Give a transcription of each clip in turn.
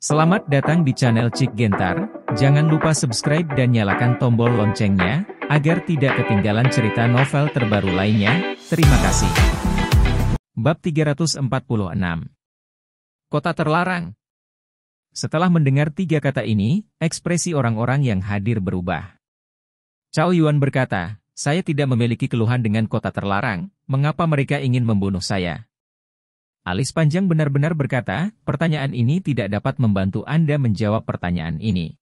Selamat datang di channel Cik Gentar, jangan lupa subscribe dan nyalakan tombol loncengnya, agar tidak ketinggalan cerita novel terbaru lainnya, terima kasih. Bab 346 Kota Terlarang Setelah mendengar tiga kata ini, ekspresi orang-orang yang hadir berubah. Cao Yuan berkata, saya tidak memiliki keluhan dengan kota terlarang, mengapa mereka ingin membunuh saya? Alis panjang benar-benar berkata, pertanyaan ini tidak dapat membantu Anda menjawab pertanyaan ini.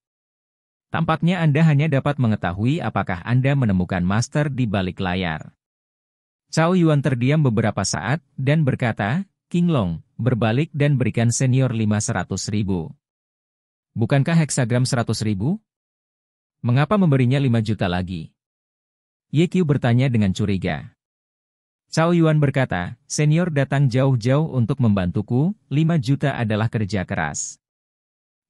Tampaknya Anda hanya dapat mengetahui apakah Anda menemukan master di balik layar. Cao Yuan terdiam beberapa saat dan berkata, King Long, berbalik dan berikan senior 500 ribu. Bukankah heksagram 100 ribu? Mengapa memberinya 5 juta lagi? Ye Qiu bertanya dengan curiga. Cao Yuan berkata, senior datang jauh-jauh untuk membantuku, 5 juta adalah kerja keras.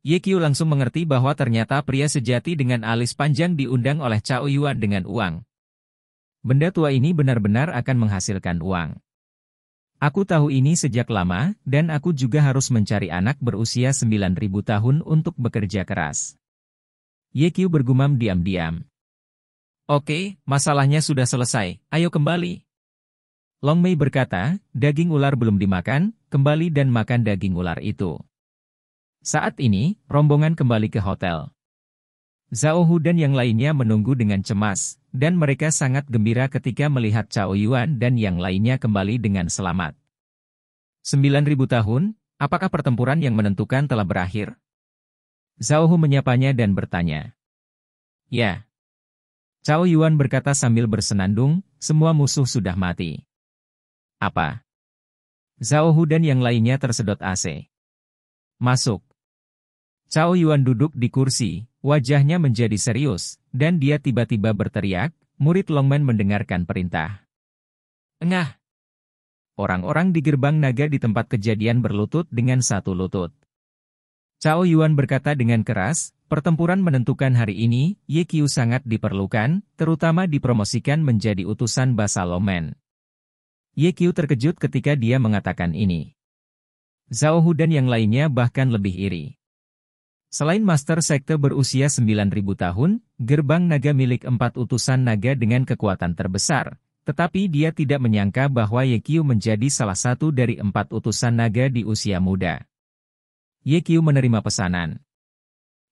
Ye Qiu langsung mengerti bahwa ternyata pria sejati dengan alis panjang diundang oleh Cao Yuan dengan uang. Benda tua ini benar-benar akan menghasilkan uang. Aku tahu ini sejak lama, dan aku juga harus mencari anak berusia 9.000 tahun untuk bekerja keras. Ye Qiu bergumam diam-diam. Oke, masalahnya sudah selesai, ayo kembali. Long Mei berkata, daging ular belum dimakan, kembali dan makan daging ular itu. Saat ini, rombongan kembali ke hotel. Zhao Hu dan yang lainnya menunggu dengan cemas, dan mereka sangat gembira ketika melihat Cao Yuan dan yang lainnya kembali dengan selamat. 9.000 tahun, apakah pertempuran yang menentukan telah berakhir? Zhao Hu menyapanya dan bertanya. Ya. Cao Yuan berkata sambil bersenandung, semua musuh sudah mati. Apa? Zhao Hu dan yang lainnya tersedot AC. Masuk. Cao Yuan duduk di kursi, wajahnya menjadi serius, dan dia tiba-tiba berteriak, murid Longman mendengarkan perintah. Engah! Orang-orang di gerbang naga di tempat kejadian berlutut dengan satu lutut. Cao Yuan berkata dengan keras, pertempuran menentukan hari ini, Ye Qiu sangat diperlukan, terutama dipromosikan menjadi utusan basa Longmen. Ye Qiu terkejut ketika dia mengatakan ini. Zhao Hu dan yang lainnya bahkan lebih iri. Selain Master Sekte berusia 9.000 tahun, gerbang naga milik empat utusan naga dengan kekuatan terbesar, tetapi dia tidak menyangka bahwa Ye Qiu menjadi salah satu dari empat utusan naga di usia muda. Ye Qiu menerima pesanan.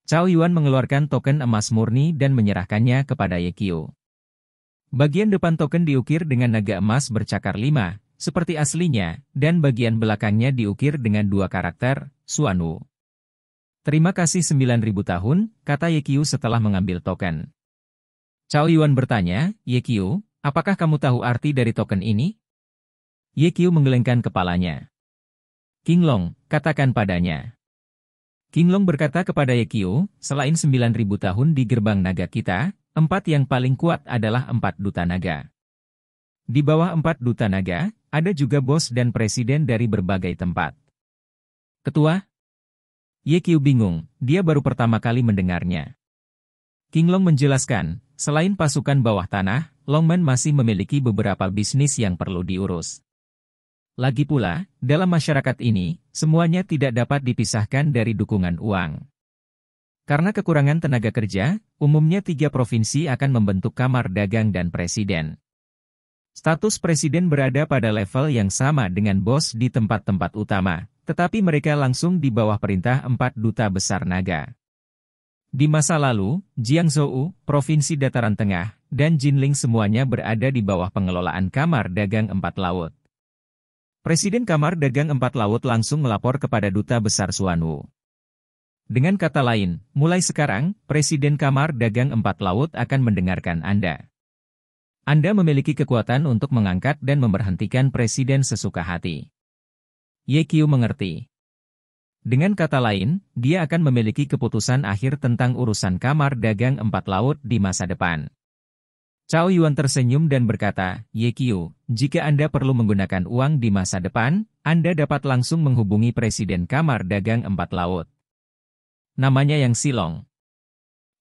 Cao Yuan mengeluarkan token emas murni dan menyerahkannya kepada Ye Qiu. Bagian depan token diukir dengan naga emas bercakar lima, seperti aslinya, dan bagian belakangnya diukir dengan dua karakter, Suanu. Terima kasih 9000 tahun, kata Yekyu setelah mengambil token. Cao Yuan bertanya, Yekyu, apakah kamu tahu arti dari token ini? Yekyu menggelengkan kepalanya. King Long, katakan padanya. King Long berkata kepada Yekyu, selain 9000 tahun di gerbang naga kita, Empat yang paling kuat adalah empat duta naga. Di bawah empat duta naga, ada juga bos dan presiden dari berbagai tempat. Ketua? Ye Qiu bingung, dia baru pertama kali mendengarnya. King Long menjelaskan, selain pasukan bawah tanah, Longman masih memiliki beberapa bisnis yang perlu diurus. Lagi pula, dalam masyarakat ini, semuanya tidak dapat dipisahkan dari dukungan uang. Karena kekurangan tenaga kerja, umumnya tiga provinsi akan membentuk Kamar Dagang dan Presiden. Status presiden berada pada level yang sama dengan bos di tempat-tempat utama, tetapi mereka langsung di bawah perintah empat duta besar naga. Di masa lalu, Jiangzhou, Provinsi Dataran Tengah, dan Jinling semuanya berada di bawah pengelolaan Kamar Dagang Empat Laut. Presiden Kamar Dagang Empat Laut langsung melapor kepada Duta Besar Suanwu. Dengan kata lain, mulai sekarang, Presiden Kamar Dagang Empat Laut akan mendengarkan Anda. Anda memiliki kekuatan untuk mengangkat dan memberhentikan Presiden sesuka hati. YQ mengerti. Dengan kata lain, dia akan memiliki keputusan akhir tentang urusan Kamar Dagang Empat Laut di masa depan. Cao Yuan tersenyum dan berkata, YQ, jika Anda perlu menggunakan uang di masa depan, Anda dapat langsung menghubungi Presiden Kamar Dagang Empat Laut. Namanya yang Silong.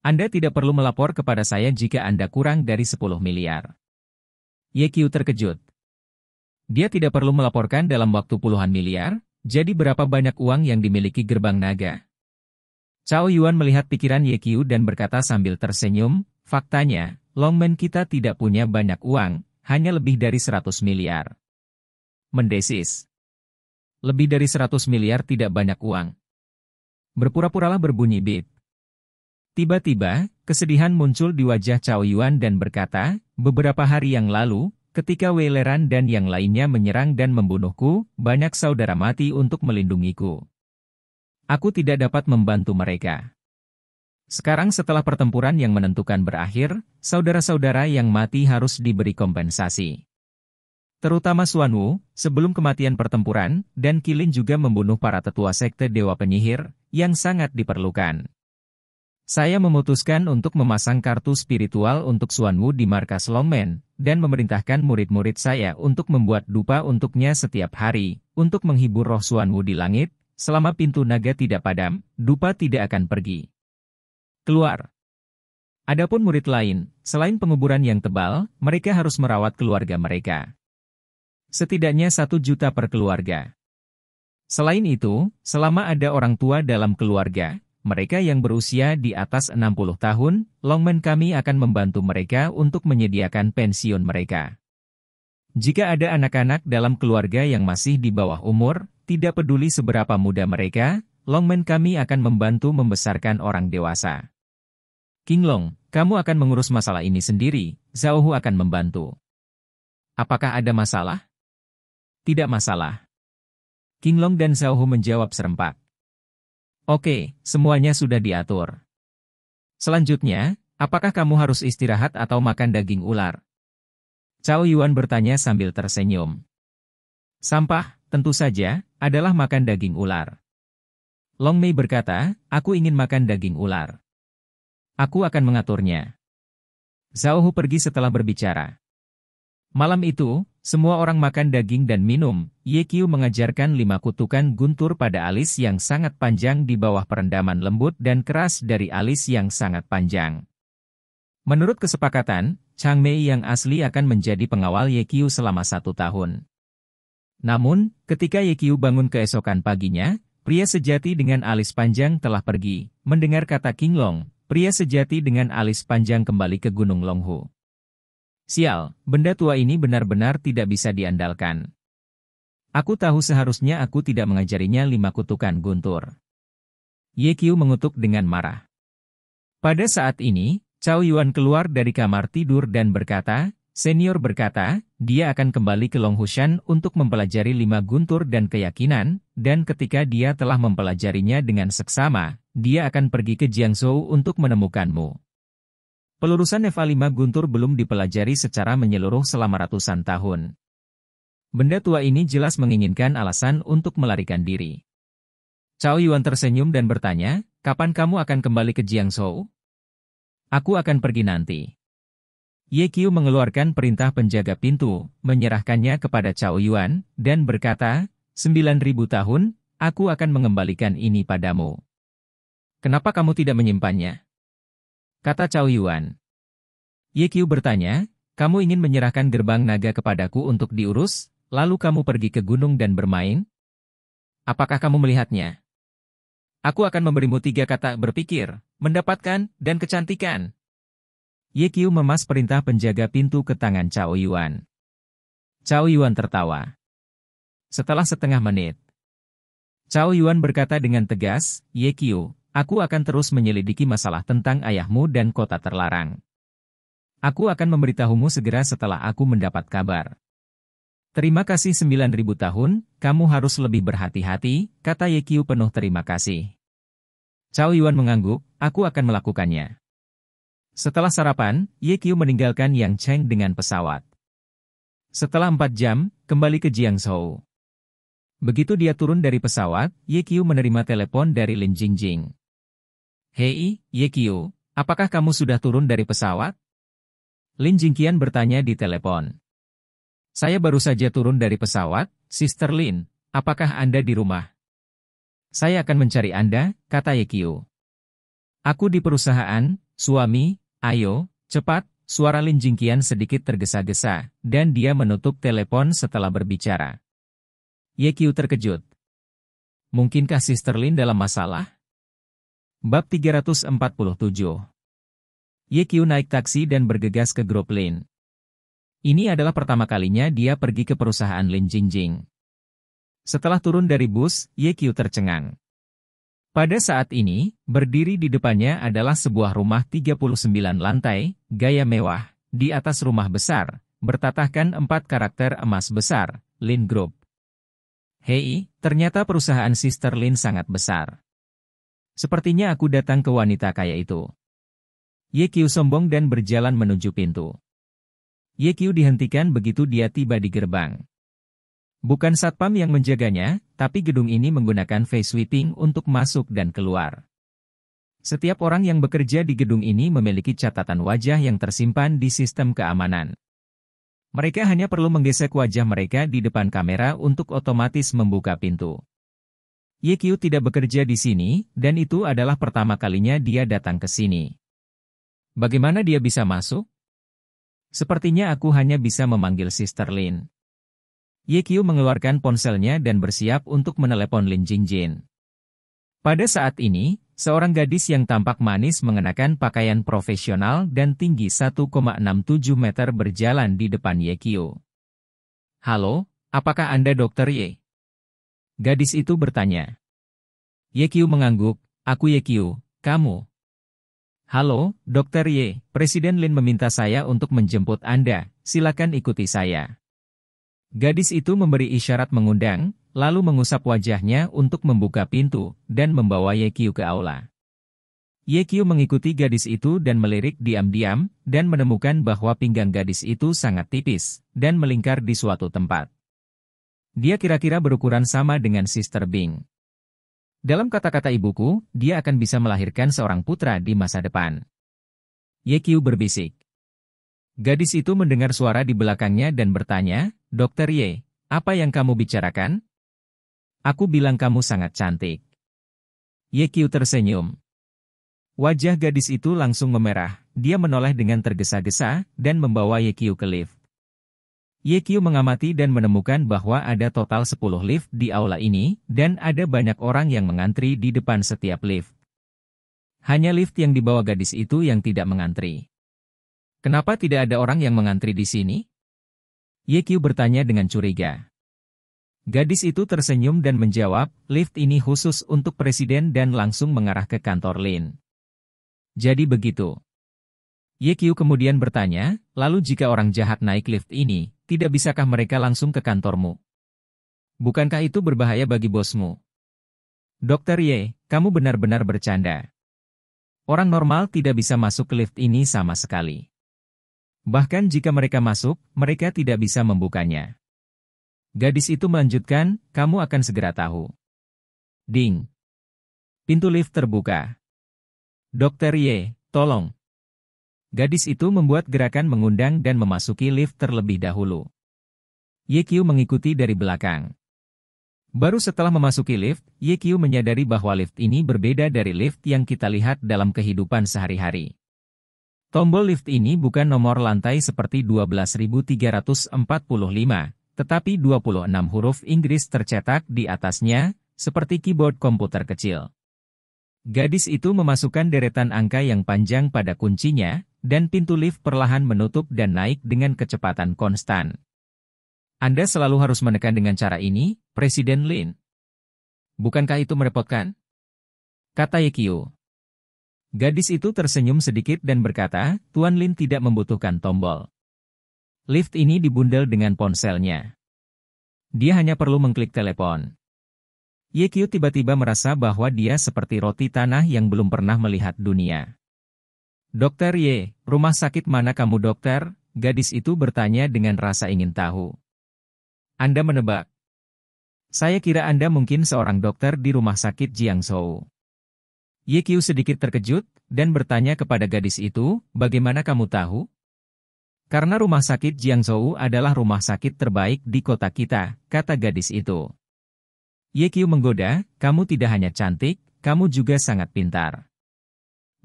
Anda tidak perlu melapor kepada saya jika Anda kurang dari 10 miliar. Qiu terkejut. Dia tidak perlu melaporkan dalam waktu puluhan miliar, jadi berapa banyak uang yang dimiliki gerbang naga? Cao Yuan melihat pikiran Qiu dan berkata sambil tersenyum, faktanya, Longman kita tidak punya banyak uang, hanya lebih dari 100 miliar. Mendesis. Lebih dari 100 miliar tidak banyak uang. Berpura-puralah berbunyi bip. Tiba-tiba, kesedihan muncul di wajah Cao Yuan dan berkata, beberapa hari yang lalu, ketika Leran dan yang lainnya menyerang dan membunuhku, banyak saudara mati untuk melindungiku. Aku tidak dapat membantu mereka. Sekarang setelah pertempuran yang menentukan berakhir, saudara-saudara yang mati harus diberi kompensasi. Terutama Suan Wu, sebelum kematian pertempuran, dan Kilin juga membunuh para tetua sekte Dewa Penyihir, yang sangat diperlukan. Saya memutuskan untuk memasang kartu spiritual untuk Suanwu di markas Longmen, dan memerintahkan murid-murid saya untuk membuat dupa untuknya setiap hari, untuk menghibur roh Suanwu di langit, selama pintu naga tidak padam, dupa tidak akan pergi. Keluar. Adapun murid lain, selain penguburan yang tebal, mereka harus merawat keluarga mereka. Setidaknya satu juta per keluarga. Selain itu, selama ada orang tua dalam keluarga, mereka yang berusia di atas 60 tahun, Longman kami akan membantu mereka untuk menyediakan pensiun mereka. Jika ada anak-anak dalam keluarga yang masih di bawah umur, tidak peduli seberapa muda mereka, Longman kami akan membantu membesarkan orang dewasa. King Long, kamu akan mengurus masalah ini sendiri, Zhao akan membantu. Apakah ada masalah? Tidak masalah. Long dan Zhao Hu menjawab serempak. Oke, semuanya sudah diatur. Selanjutnya, apakah kamu harus istirahat atau makan daging ular? Cao Yuan bertanya sambil tersenyum. Sampah, tentu saja, adalah makan daging ular. Long Mei berkata, aku ingin makan daging ular. Aku akan mengaturnya. Zhao Hu pergi setelah berbicara. Malam itu, semua orang makan daging dan minum, Qiu mengajarkan lima kutukan guntur pada alis yang sangat panjang di bawah perendaman lembut dan keras dari alis yang sangat panjang. Menurut kesepakatan, Chang Mei yang asli akan menjadi pengawal Qiu selama satu tahun. Namun, ketika Qiu bangun keesokan paginya, pria sejati dengan alis panjang telah pergi. Mendengar kata King Long, pria sejati dengan alis panjang kembali ke Gunung Longhu. Sial, benda tua ini benar-benar tidak bisa diandalkan. Aku tahu seharusnya aku tidak mengajarinya lima kutukan guntur. Ye Qiu mengutuk dengan marah. Pada saat ini, Cao Yuan keluar dari kamar tidur dan berkata, Senior berkata, dia akan kembali ke Longhushan untuk mempelajari lima guntur dan keyakinan, dan ketika dia telah mempelajarinya dengan seksama, dia akan pergi ke Jiangzhou untuk menemukanmu. Pelurusan Neva 5 Guntur belum dipelajari secara menyeluruh selama ratusan tahun. Benda tua ini jelas menginginkan alasan untuk melarikan diri. Cao Yuan tersenyum dan bertanya, kapan kamu akan kembali ke Jiangsu? Aku akan pergi nanti. Ye Qiu mengeluarkan perintah penjaga pintu, menyerahkannya kepada Cao Yuan, dan berkata, 9.000 tahun, aku akan mengembalikan ini padamu. Kenapa kamu tidak menyimpannya? kata Cao Yuan. Ye Qiu bertanya, kamu ingin menyerahkan gerbang naga kepadaku untuk diurus, lalu kamu pergi ke gunung dan bermain? Apakah kamu melihatnya? Aku akan memberimu tiga kata berpikir, mendapatkan, dan kecantikan. Ye Qiu memas perintah penjaga pintu ke tangan Cao Yuan. Cao Yuan tertawa. Setelah setengah menit, Cao Yuan berkata dengan tegas, Ye Qiu, Aku akan terus menyelidiki masalah tentang ayahmu dan kota terlarang. Aku akan memberitahumu segera setelah aku mendapat kabar. Terima kasih 9000 tahun, kamu harus lebih berhati-hati, kata Yekiu penuh terima kasih. Cao Yuan mengangguk, aku akan melakukannya. Setelah sarapan, Yekiu meninggalkan Yang Cheng dengan pesawat. Setelah 4 jam, kembali ke Jiangzhou. Begitu dia turun dari pesawat, Yekiu menerima telepon dari Lin Jingjing. Hei, Yekio, apakah kamu sudah turun dari pesawat? Lin Jingqian bertanya di telepon. Saya baru saja turun dari pesawat, Sister Lin, apakah Anda di rumah? Saya akan mencari Anda, kata Yekio. Aku di perusahaan, suami, ayo, cepat, suara Lin Jingqian sedikit tergesa-gesa, dan dia menutup telepon setelah berbicara. Yekio terkejut. Mungkinkah Sister Lin dalam masalah? Bab 347 Yekyu naik taksi dan bergegas ke grup Lane. Ini adalah pertama kalinya dia pergi ke perusahaan Lin Jingjing. Setelah turun dari bus, Yekyu tercengang. Pada saat ini, berdiri di depannya adalah sebuah rumah 39 lantai, gaya mewah, di atas rumah besar, bertatahkan empat karakter emas besar, Lin Group. Hei, ternyata perusahaan Sister Lin sangat besar. Sepertinya aku datang ke wanita kaya itu. Ye Qiu sombong dan berjalan menuju pintu. Ye Qiu dihentikan begitu dia tiba di gerbang. Bukan satpam yang menjaganya, tapi gedung ini menggunakan face sweeping untuk masuk dan keluar. Setiap orang yang bekerja di gedung ini memiliki catatan wajah yang tersimpan di sistem keamanan. Mereka hanya perlu menggesek wajah mereka di depan kamera untuk otomatis membuka pintu. YQ tidak bekerja di sini, dan itu adalah pertama kalinya dia datang ke sini. Bagaimana dia bisa masuk? Sepertinya aku hanya bisa memanggil Sister Lin. YQ mengeluarkan ponselnya dan bersiap untuk menelepon Lin Jingjin. Pada saat ini, seorang gadis yang tampak manis mengenakan pakaian profesional dan tinggi 1,67 meter berjalan di depan Yekio. Halo, apakah Anda dokter Ye? Gadis itu bertanya. Yekyu mengangguk, aku Yekyu, kamu. Halo, Dokter Ye, Presiden Lin meminta saya untuk menjemput Anda, silakan ikuti saya. Gadis itu memberi isyarat mengundang, lalu mengusap wajahnya untuk membuka pintu, dan membawa Yekyu ke aula. Yekyu mengikuti gadis itu dan melirik diam-diam, dan menemukan bahwa pinggang gadis itu sangat tipis, dan melingkar di suatu tempat. Dia kira-kira berukuran sama dengan Sister Bing. Dalam kata-kata ibuku, dia akan bisa melahirkan seorang putra di masa depan. Ye Qiu berbisik. Gadis itu mendengar suara di belakangnya dan bertanya, Dokter Ye, apa yang kamu bicarakan? Aku bilang kamu sangat cantik. Ye Qiu tersenyum. Wajah gadis itu langsung memerah, dia menoleh dengan tergesa-gesa, dan membawa Ye Qiu ke lift. YQ mengamati dan menemukan bahwa ada total 10 lift di aula ini, dan ada banyak orang yang mengantri di depan setiap lift. Hanya lift yang dibawa gadis itu yang tidak mengantri. Kenapa tidak ada orang yang mengantri di sini? YQ bertanya dengan curiga. Gadis itu tersenyum dan menjawab, lift ini khusus untuk presiden dan langsung mengarah ke kantor Lin. Jadi begitu. Ye Qiu kemudian bertanya, lalu jika orang jahat naik lift ini, tidak bisakah mereka langsung ke kantormu? Bukankah itu berbahaya bagi bosmu? Dokter Ye, kamu benar-benar bercanda. Orang normal tidak bisa masuk ke lift ini sama sekali. Bahkan jika mereka masuk, mereka tidak bisa membukanya. Gadis itu melanjutkan, kamu akan segera tahu. Ding. Pintu lift terbuka. Dokter Ye, tolong. Gadis itu membuat gerakan mengundang dan memasuki lift terlebih dahulu. Qiu mengikuti dari belakang. Baru setelah memasuki lift, Qiu menyadari bahwa lift ini berbeda dari lift yang kita lihat dalam kehidupan sehari-hari. Tombol lift ini bukan nomor lantai seperti 12345, tetapi 26 huruf Inggris tercetak di atasnya, seperti keyboard komputer kecil. Gadis itu memasukkan deretan angka yang panjang pada kuncinya, dan pintu lift perlahan menutup dan naik dengan kecepatan konstan. Anda selalu harus menekan dengan cara ini, Presiden Lin. Bukankah itu merepotkan? Kata Yekio. Gadis itu tersenyum sedikit dan berkata, Tuan Lin tidak membutuhkan tombol. Lift ini dibundel dengan ponselnya. Dia hanya perlu mengklik telepon. Yekio tiba-tiba merasa bahwa dia seperti roti tanah yang belum pernah melihat dunia. Dokter Ye, rumah sakit mana kamu dokter? Gadis itu bertanya dengan rasa ingin tahu. Anda menebak. Saya kira Anda mungkin seorang dokter di rumah sakit Jiangsou. Ye Qiu sedikit terkejut dan bertanya kepada gadis itu, bagaimana kamu tahu? Karena rumah sakit Jiangsou adalah rumah sakit terbaik di kota kita, kata gadis itu. Ye Qiu menggoda, kamu tidak hanya cantik, kamu juga sangat pintar.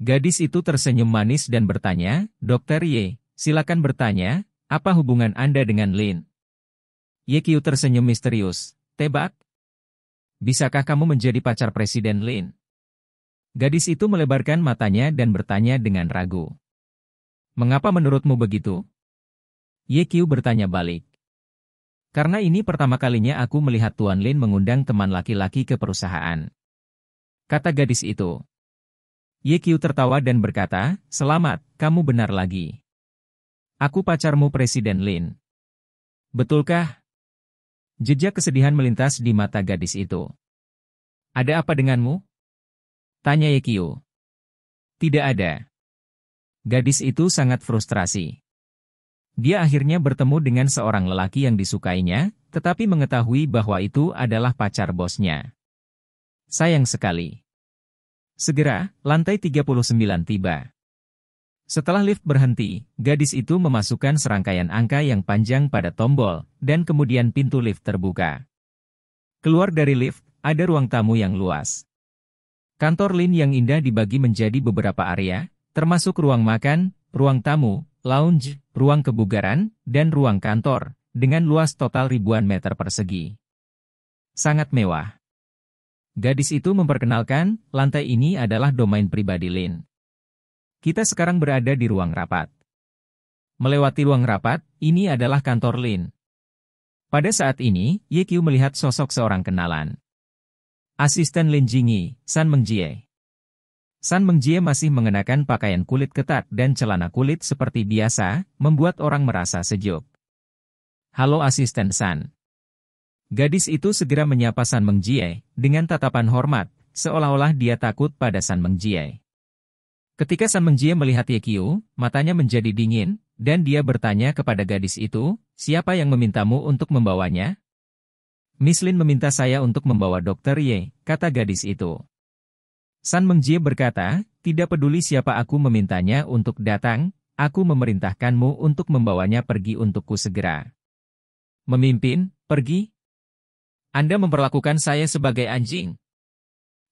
Gadis itu tersenyum manis dan bertanya, Dokter Ye, silakan bertanya, apa hubungan Anda dengan Lin? Ye Kyu tersenyum misterius, tebak. Bisakah kamu menjadi pacar Presiden Lin? Gadis itu melebarkan matanya dan bertanya dengan ragu. Mengapa menurutmu begitu? Ye Kyu bertanya balik. Karena ini pertama kalinya aku melihat Tuan Lin mengundang teman laki-laki ke perusahaan. Kata gadis itu. Ye tertawa dan berkata, Selamat, kamu benar lagi. Aku pacarmu Presiden Lin. Betulkah? Jejak kesedihan melintas di mata gadis itu. Ada apa denganmu? Tanya Ye Tidak ada. Gadis itu sangat frustrasi. Dia akhirnya bertemu dengan seorang lelaki yang disukainya, tetapi mengetahui bahwa itu adalah pacar bosnya. Sayang sekali. Segera, lantai 39 tiba. Setelah lift berhenti, gadis itu memasukkan serangkaian angka yang panjang pada tombol, dan kemudian pintu lift terbuka. Keluar dari lift, ada ruang tamu yang luas. Kantor Lin yang indah dibagi menjadi beberapa area, termasuk ruang makan, ruang tamu, lounge, ruang kebugaran, dan ruang kantor, dengan luas total ribuan meter persegi. Sangat mewah. Gadis itu memperkenalkan, lantai ini adalah domain pribadi Lin. Kita sekarang berada di ruang rapat. Melewati ruang rapat, ini adalah kantor Lin. Pada saat ini, Ye YQ melihat sosok seorang kenalan. Asisten Lin Jingyi, San Mengjie. San Mengjie masih mengenakan pakaian kulit ketat dan celana kulit seperti biasa, membuat orang merasa sejuk. Halo Asisten San. Gadis itu segera menyapa San Mengjie dengan tatapan hormat, seolah-olah dia takut pada San Mengjie. Ketika San Mengjie melihat Ye Kyu, matanya menjadi dingin, dan dia bertanya kepada gadis itu, siapa yang memintamu untuk membawanya? Miss Lin meminta saya untuk membawa dokter Ye, kata gadis itu. San Mengjie berkata, tidak peduli siapa aku memintanya untuk datang, aku memerintahkanmu untuk membawanya pergi untukku segera. Memimpin, pergi, anda memperlakukan saya sebagai anjing.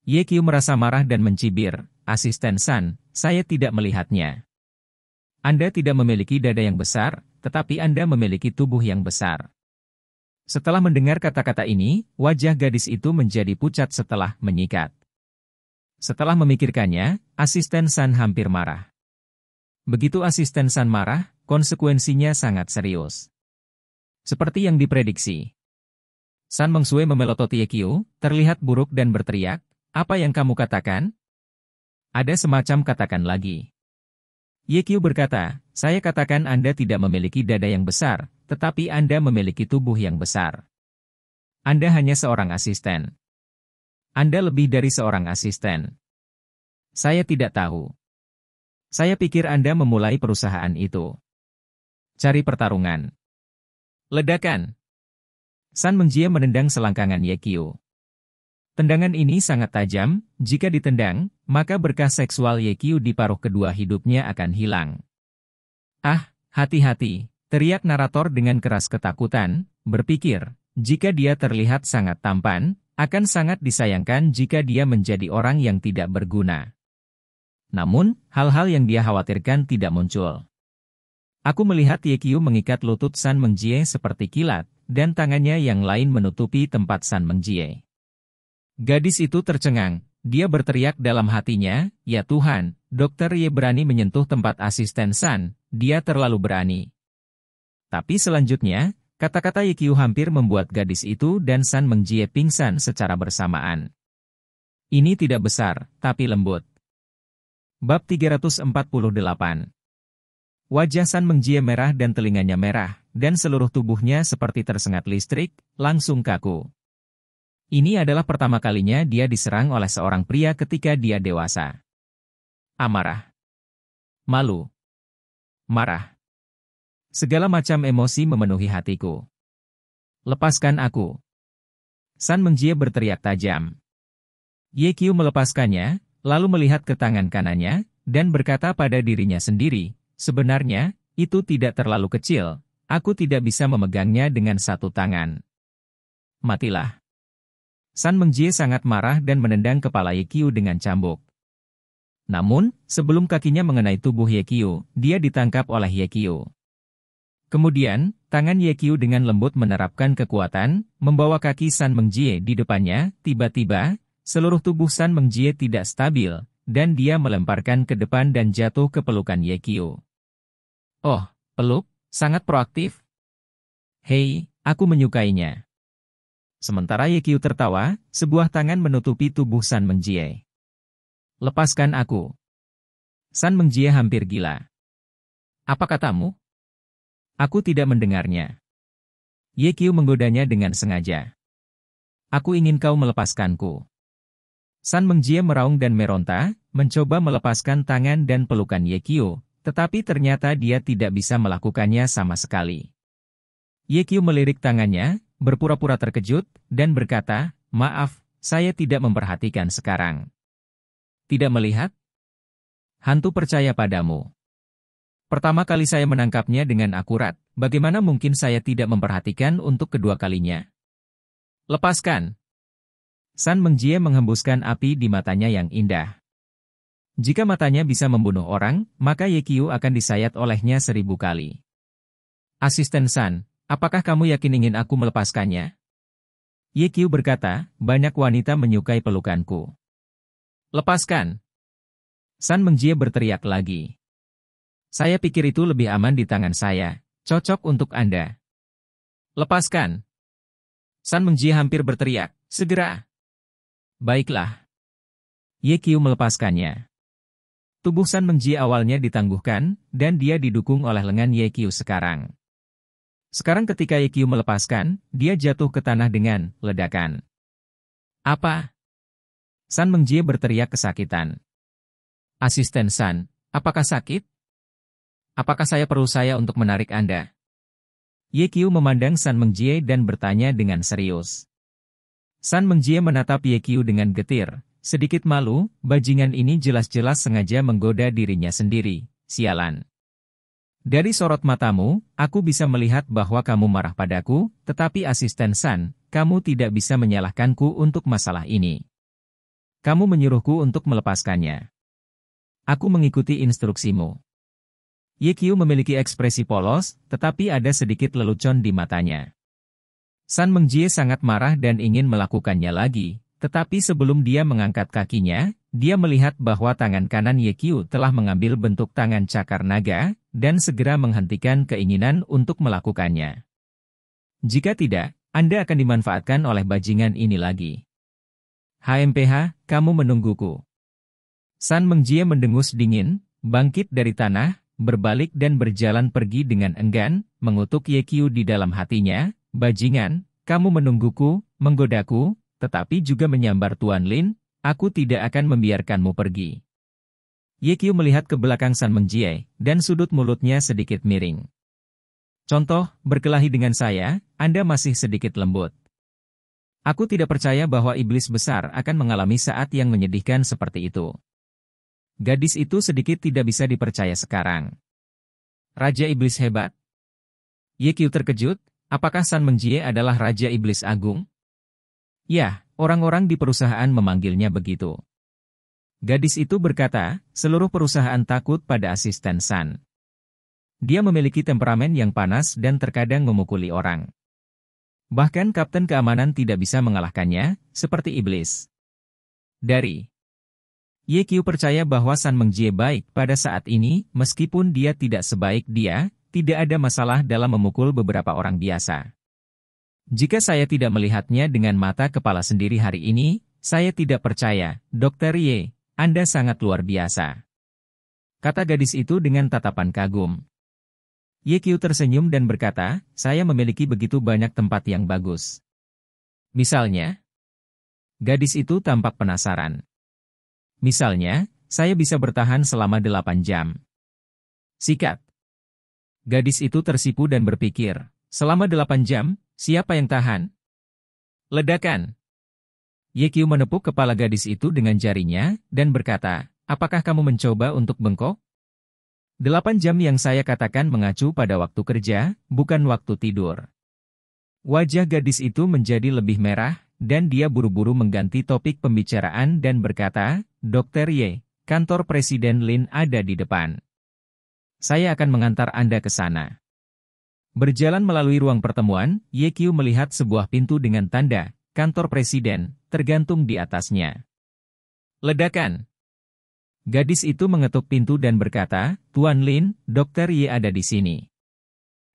Ye Qiu merasa marah dan mencibir, asisten San, saya tidak melihatnya. Anda tidak memiliki dada yang besar, tetapi Anda memiliki tubuh yang besar. Setelah mendengar kata-kata ini, wajah gadis itu menjadi pucat setelah menyikat. Setelah memikirkannya, asisten San hampir marah. Begitu asisten San marah, konsekuensinya sangat serius. Seperti yang diprediksi, San Mengsue memelototi Yekio, terlihat buruk dan berteriak, apa yang kamu katakan? Ada semacam katakan lagi. Yekio berkata, saya katakan Anda tidak memiliki dada yang besar, tetapi Anda memiliki tubuh yang besar. Anda hanya seorang asisten. Anda lebih dari seorang asisten. Saya tidak tahu. Saya pikir Anda memulai perusahaan itu. Cari pertarungan. Ledakan. San Mengjie menendang selangkangan Yekio. Tendangan ini sangat tajam, jika ditendang, maka berkah seksual Yekio di paruh kedua hidupnya akan hilang. Ah, hati-hati, teriak narator dengan keras ketakutan, berpikir, jika dia terlihat sangat tampan, akan sangat disayangkan jika dia menjadi orang yang tidak berguna. Namun, hal-hal yang dia khawatirkan tidak muncul. Aku melihat Yekio mengikat lutut San Mengjie seperti kilat, dan tangannya yang lain menutupi tempat San Mengjie. Gadis itu tercengang, dia berteriak dalam hatinya, Ya Tuhan, dokter Ye berani menyentuh tempat asisten San, dia terlalu berani. Tapi selanjutnya, kata-kata Ye Kiu hampir membuat gadis itu dan San Mengjie pingsan secara bersamaan. Ini tidak besar, tapi lembut. Bab 348 Wajah San Mengjie merah dan telinganya merah, dan seluruh tubuhnya seperti tersengat listrik, langsung kaku. Ini adalah pertama kalinya dia diserang oleh seorang pria ketika dia dewasa. Amarah. Malu. Marah. Segala macam emosi memenuhi hatiku. Lepaskan aku. San Mengjie berteriak tajam. Ye Qiu melepaskannya, lalu melihat ke tangan kanannya, dan berkata pada dirinya sendiri, Sebenarnya, itu tidak terlalu kecil, aku tidak bisa memegangnya dengan satu tangan. Matilah. San Mengjie sangat marah dan menendang kepala Yekiu dengan cambuk. Namun, sebelum kakinya mengenai tubuh Yekiu, dia ditangkap oleh Yekiu. Kemudian, tangan Yekiu dengan lembut menerapkan kekuatan, membawa kaki San Mengjie di depannya, tiba-tiba, seluruh tubuh San Mengjie tidak stabil, dan dia melemparkan ke depan dan jatuh ke pelukan Yekiu. Oh, peluk, sangat proaktif. Hei, aku menyukainya. Sementara Yekyu tertawa, sebuah tangan menutupi tubuh San Mengjie. Lepaskan aku. San Mengjie hampir gila. Apa katamu? Aku tidak mendengarnya. Yekyu menggodanya dengan sengaja. Aku ingin kau melepaskanku. San Mengjie meraung dan meronta, mencoba melepaskan tangan dan pelukan Yekyu, tetapi ternyata dia tidak bisa melakukannya sama sekali. Yekyu melirik tangannya, berpura-pura terkejut, dan berkata, Maaf, saya tidak memperhatikan sekarang. Tidak melihat? Hantu percaya padamu. Pertama kali saya menangkapnya dengan akurat, bagaimana mungkin saya tidak memperhatikan untuk kedua kalinya? Lepaskan! San Mengjie menghembuskan api di matanya yang indah. Jika matanya bisa membunuh orang, maka Yekyu akan disayat olehnya seribu kali. Asisten San, apakah kamu yakin ingin aku melepaskannya? Yekyu berkata, banyak wanita menyukai pelukanku. Lepaskan! San Mengjie berteriak lagi. Saya pikir itu lebih aman di tangan saya, cocok untuk Anda. Lepaskan! San Mengjie hampir berteriak, segera! Baiklah. Yekyu melepaskannya. Tubuh San Mengji awalnya ditangguhkan, dan dia didukung oleh lengan Ye Qiu sekarang. Sekarang ketika Ye Qiu melepaskan, dia jatuh ke tanah dengan ledakan. Apa? San Mengji berteriak kesakitan. Asisten San, apakah sakit? Apakah saya perlu saya untuk menarik Anda? Ye Qiu memandang San Mengjie dan bertanya dengan serius. San Mengjie menatap Ye Qiu dengan getir, Sedikit malu, bajingan ini jelas-jelas sengaja menggoda dirinya sendiri. Sialan. Dari sorot matamu, aku bisa melihat bahwa kamu marah padaku, tetapi asisten San, kamu tidak bisa menyalahkanku untuk masalah ini. Kamu menyuruhku untuk melepaskannya. Aku mengikuti instruksimu. Yekyu memiliki ekspresi polos, tetapi ada sedikit lelucon di matanya. San Mengjie sangat marah dan ingin melakukannya lagi, tetapi sebelum dia mengangkat kakinya, dia melihat bahwa tangan kanan Yekyu telah mengambil bentuk tangan cakar naga, dan segera menghentikan keinginan untuk melakukannya. Jika tidak, Anda akan dimanfaatkan oleh bajingan ini lagi. HMPH, kamu menungguku. San Mengjie mendengus dingin, bangkit dari tanah, berbalik dan berjalan pergi dengan enggan, mengutuk Yekyu di dalam hatinya, bajingan, kamu menungguku, menggodaku, tetapi juga menyambar Tuan Lin, aku tidak akan membiarkanmu pergi. Ye Qiu melihat ke belakang San Mengjie, dan sudut mulutnya sedikit miring. Contoh, berkelahi dengan saya, Anda masih sedikit lembut. Aku tidak percaya bahwa iblis besar akan mengalami saat yang menyedihkan seperti itu. Gadis itu sedikit tidak bisa dipercaya sekarang. Raja Iblis hebat. Ye Qiu terkejut, apakah San Mengjie adalah Raja Iblis Agung? Ya, orang-orang di perusahaan memanggilnya begitu. Gadis itu berkata, seluruh perusahaan takut pada asisten San. Dia memiliki temperamen yang panas dan terkadang memukuli orang. Bahkan kapten keamanan tidak bisa mengalahkannya, seperti iblis. Dari Ye YQ percaya bahwa San Mengjie baik pada saat ini, meskipun dia tidak sebaik dia, tidak ada masalah dalam memukul beberapa orang biasa. Jika saya tidak melihatnya dengan mata kepala sendiri hari ini, saya tidak percaya, Dokter Ye, Anda sangat luar biasa. Kata gadis itu dengan tatapan kagum. Ye Qiu tersenyum dan berkata, saya memiliki begitu banyak tempat yang bagus. Misalnya, gadis itu tampak penasaran. Misalnya, saya bisa bertahan selama delapan jam. Sikat. Gadis itu tersipu dan berpikir, selama delapan jam, Siapa yang tahan? Ledakan. Yekyu menepuk kepala gadis itu dengan jarinya dan berkata, apakah kamu mencoba untuk bengkok? Delapan jam yang saya katakan mengacu pada waktu kerja, bukan waktu tidur. Wajah gadis itu menjadi lebih merah, dan dia buru-buru mengganti topik pembicaraan dan berkata, Dokter Ye, kantor Presiden Lin ada di depan. Saya akan mengantar Anda ke sana. Berjalan melalui ruang pertemuan, Ye Yekyu melihat sebuah pintu dengan tanda, kantor presiden, tergantung di atasnya. Ledakan. Gadis itu mengetuk pintu dan berkata, Tuan Lin, dokter Ye ada di sini.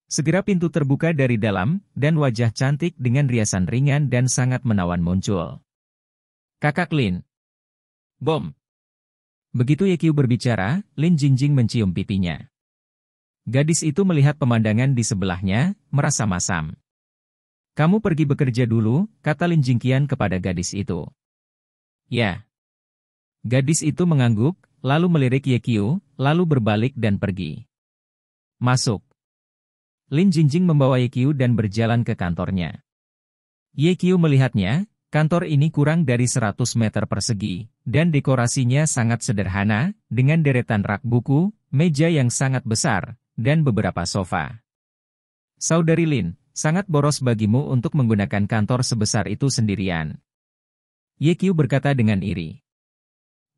Segera pintu terbuka dari dalam, dan wajah cantik dengan riasan ringan dan sangat menawan muncul. Kakak Lin. Bom. Begitu Ye Yekyu berbicara, Lin Jingjing mencium pipinya. Gadis itu melihat pemandangan di sebelahnya, merasa masam. Kamu pergi bekerja dulu, kata Lin Jingqian kepada gadis itu. Ya. Gadis itu mengangguk, lalu melirik Ye Qiu, lalu berbalik dan pergi. Masuk. Lin Jingjing membawa Ye Qiu dan berjalan ke kantornya. Ye Qiu melihatnya, kantor ini kurang dari 100 meter persegi, dan dekorasinya sangat sederhana, dengan deretan rak buku, meja yang sangat besar, dan beberapa sofa. Saudari Lin, sangat boros bagimu untuk menggunakan kantor sebesar itu sendirian. Yekyu berkata dengan iri.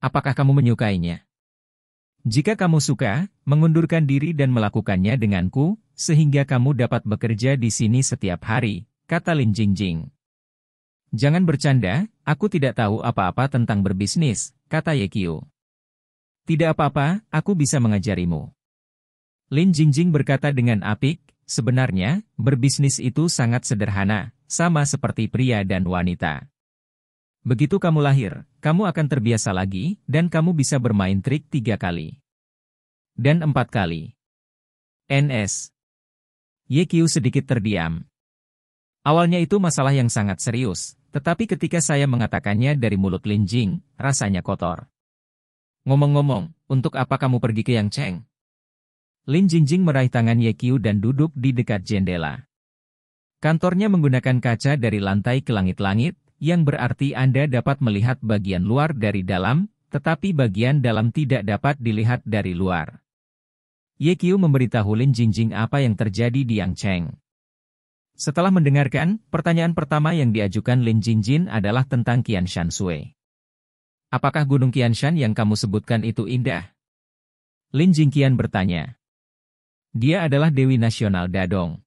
Apakah kamu menyukainya? Jika kamu suka, mengundurkan diri dan melakukannya denganku, sehingga kamu dapat bekerja di sini setiap hari, kata Lin Jingjing. Jangan bercanda, aku tidak tahu apa-apa tentang berbisnis, kata Yekio. Tidak apa-apa, aku bisa mengajarimu. Lin Jingjing berkata dengan apik, sebenarnya, berbisnis itu sangat sederhana, sama seperti pria dan wanita. Begitu kamu lahir, kamu akan terbiasa lagi, dan kamu bisa bermain trik tiga kali. Dan empat kali. NS. Ye Yekyu sedikit terdiam. Awalnya itu masalah yang sangat serius, tetapi ketika saya mengatakannya dari mulut Lin Jing, rasanya kotor. Ngomong-ngomong, untuk apa kamu pergi ke Yang Cheng? Lin Jingjing meraih tangan Ye Qiu dan duduk di dekat jendela. Kantornya menggunakan kaca dari lantai ke langit-langit, yang berarti Anda dapat melihat bagian luar dari dalam, tetapi bagian dalam tidak dapat dilihat dari luar. Ye Qiu memberitahu Lin Jingjing apa yang terjadi di Yang Cheng. Setelah mendengarkan, pertanyaan pertama yang diajukan Lin Jingjing adalah tentang Qian Shan Sui. Apakah Gunung Qian Shan yang kamu sebutkan itu indah? Lin Jingqian bertanya. Dia adalah Dewi Nasional Dadong.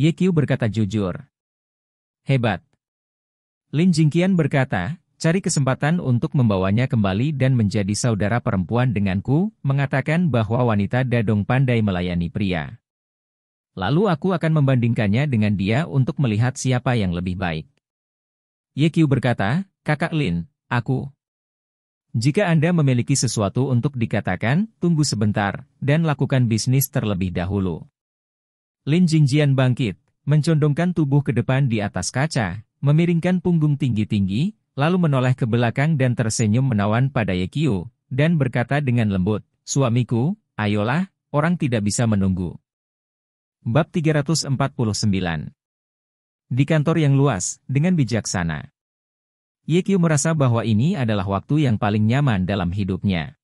Ye Qiu berkata jujur. Hebat. Lin Jingqian berkata, cari kesempatan untuk membawanya kembali dan menjadi saudara perempuan denganku, mengatakan bahwa wanita dadong pandai melayani pria. Lalu aku akan membandingkannya dengan dia untuk melihat siapa yang lebih baik. Ye Qiu berkata, kakak Lin, aku. Jika Anda memiliki sesuatu untuk dikatakan, tunggu sebentar, dan lakukan bisnis terlebih dahulu. Lin Jingjian bangkit, mencondongkan tubuh ke depan di atas kaca, memiringkan punggung tinggi-tinggi, lalu menoleh ke belakang dan tersenyum menawan pada Yekio, dan berkata dengan lembut, Suamiku, ayolah, orang tidak bisa menunggu. Bab 349 Di kantor yang luas, dengan bijaksana. Yekyu merasa bahwa ini adalah waktu yang paling nyaman dalam hidupnya.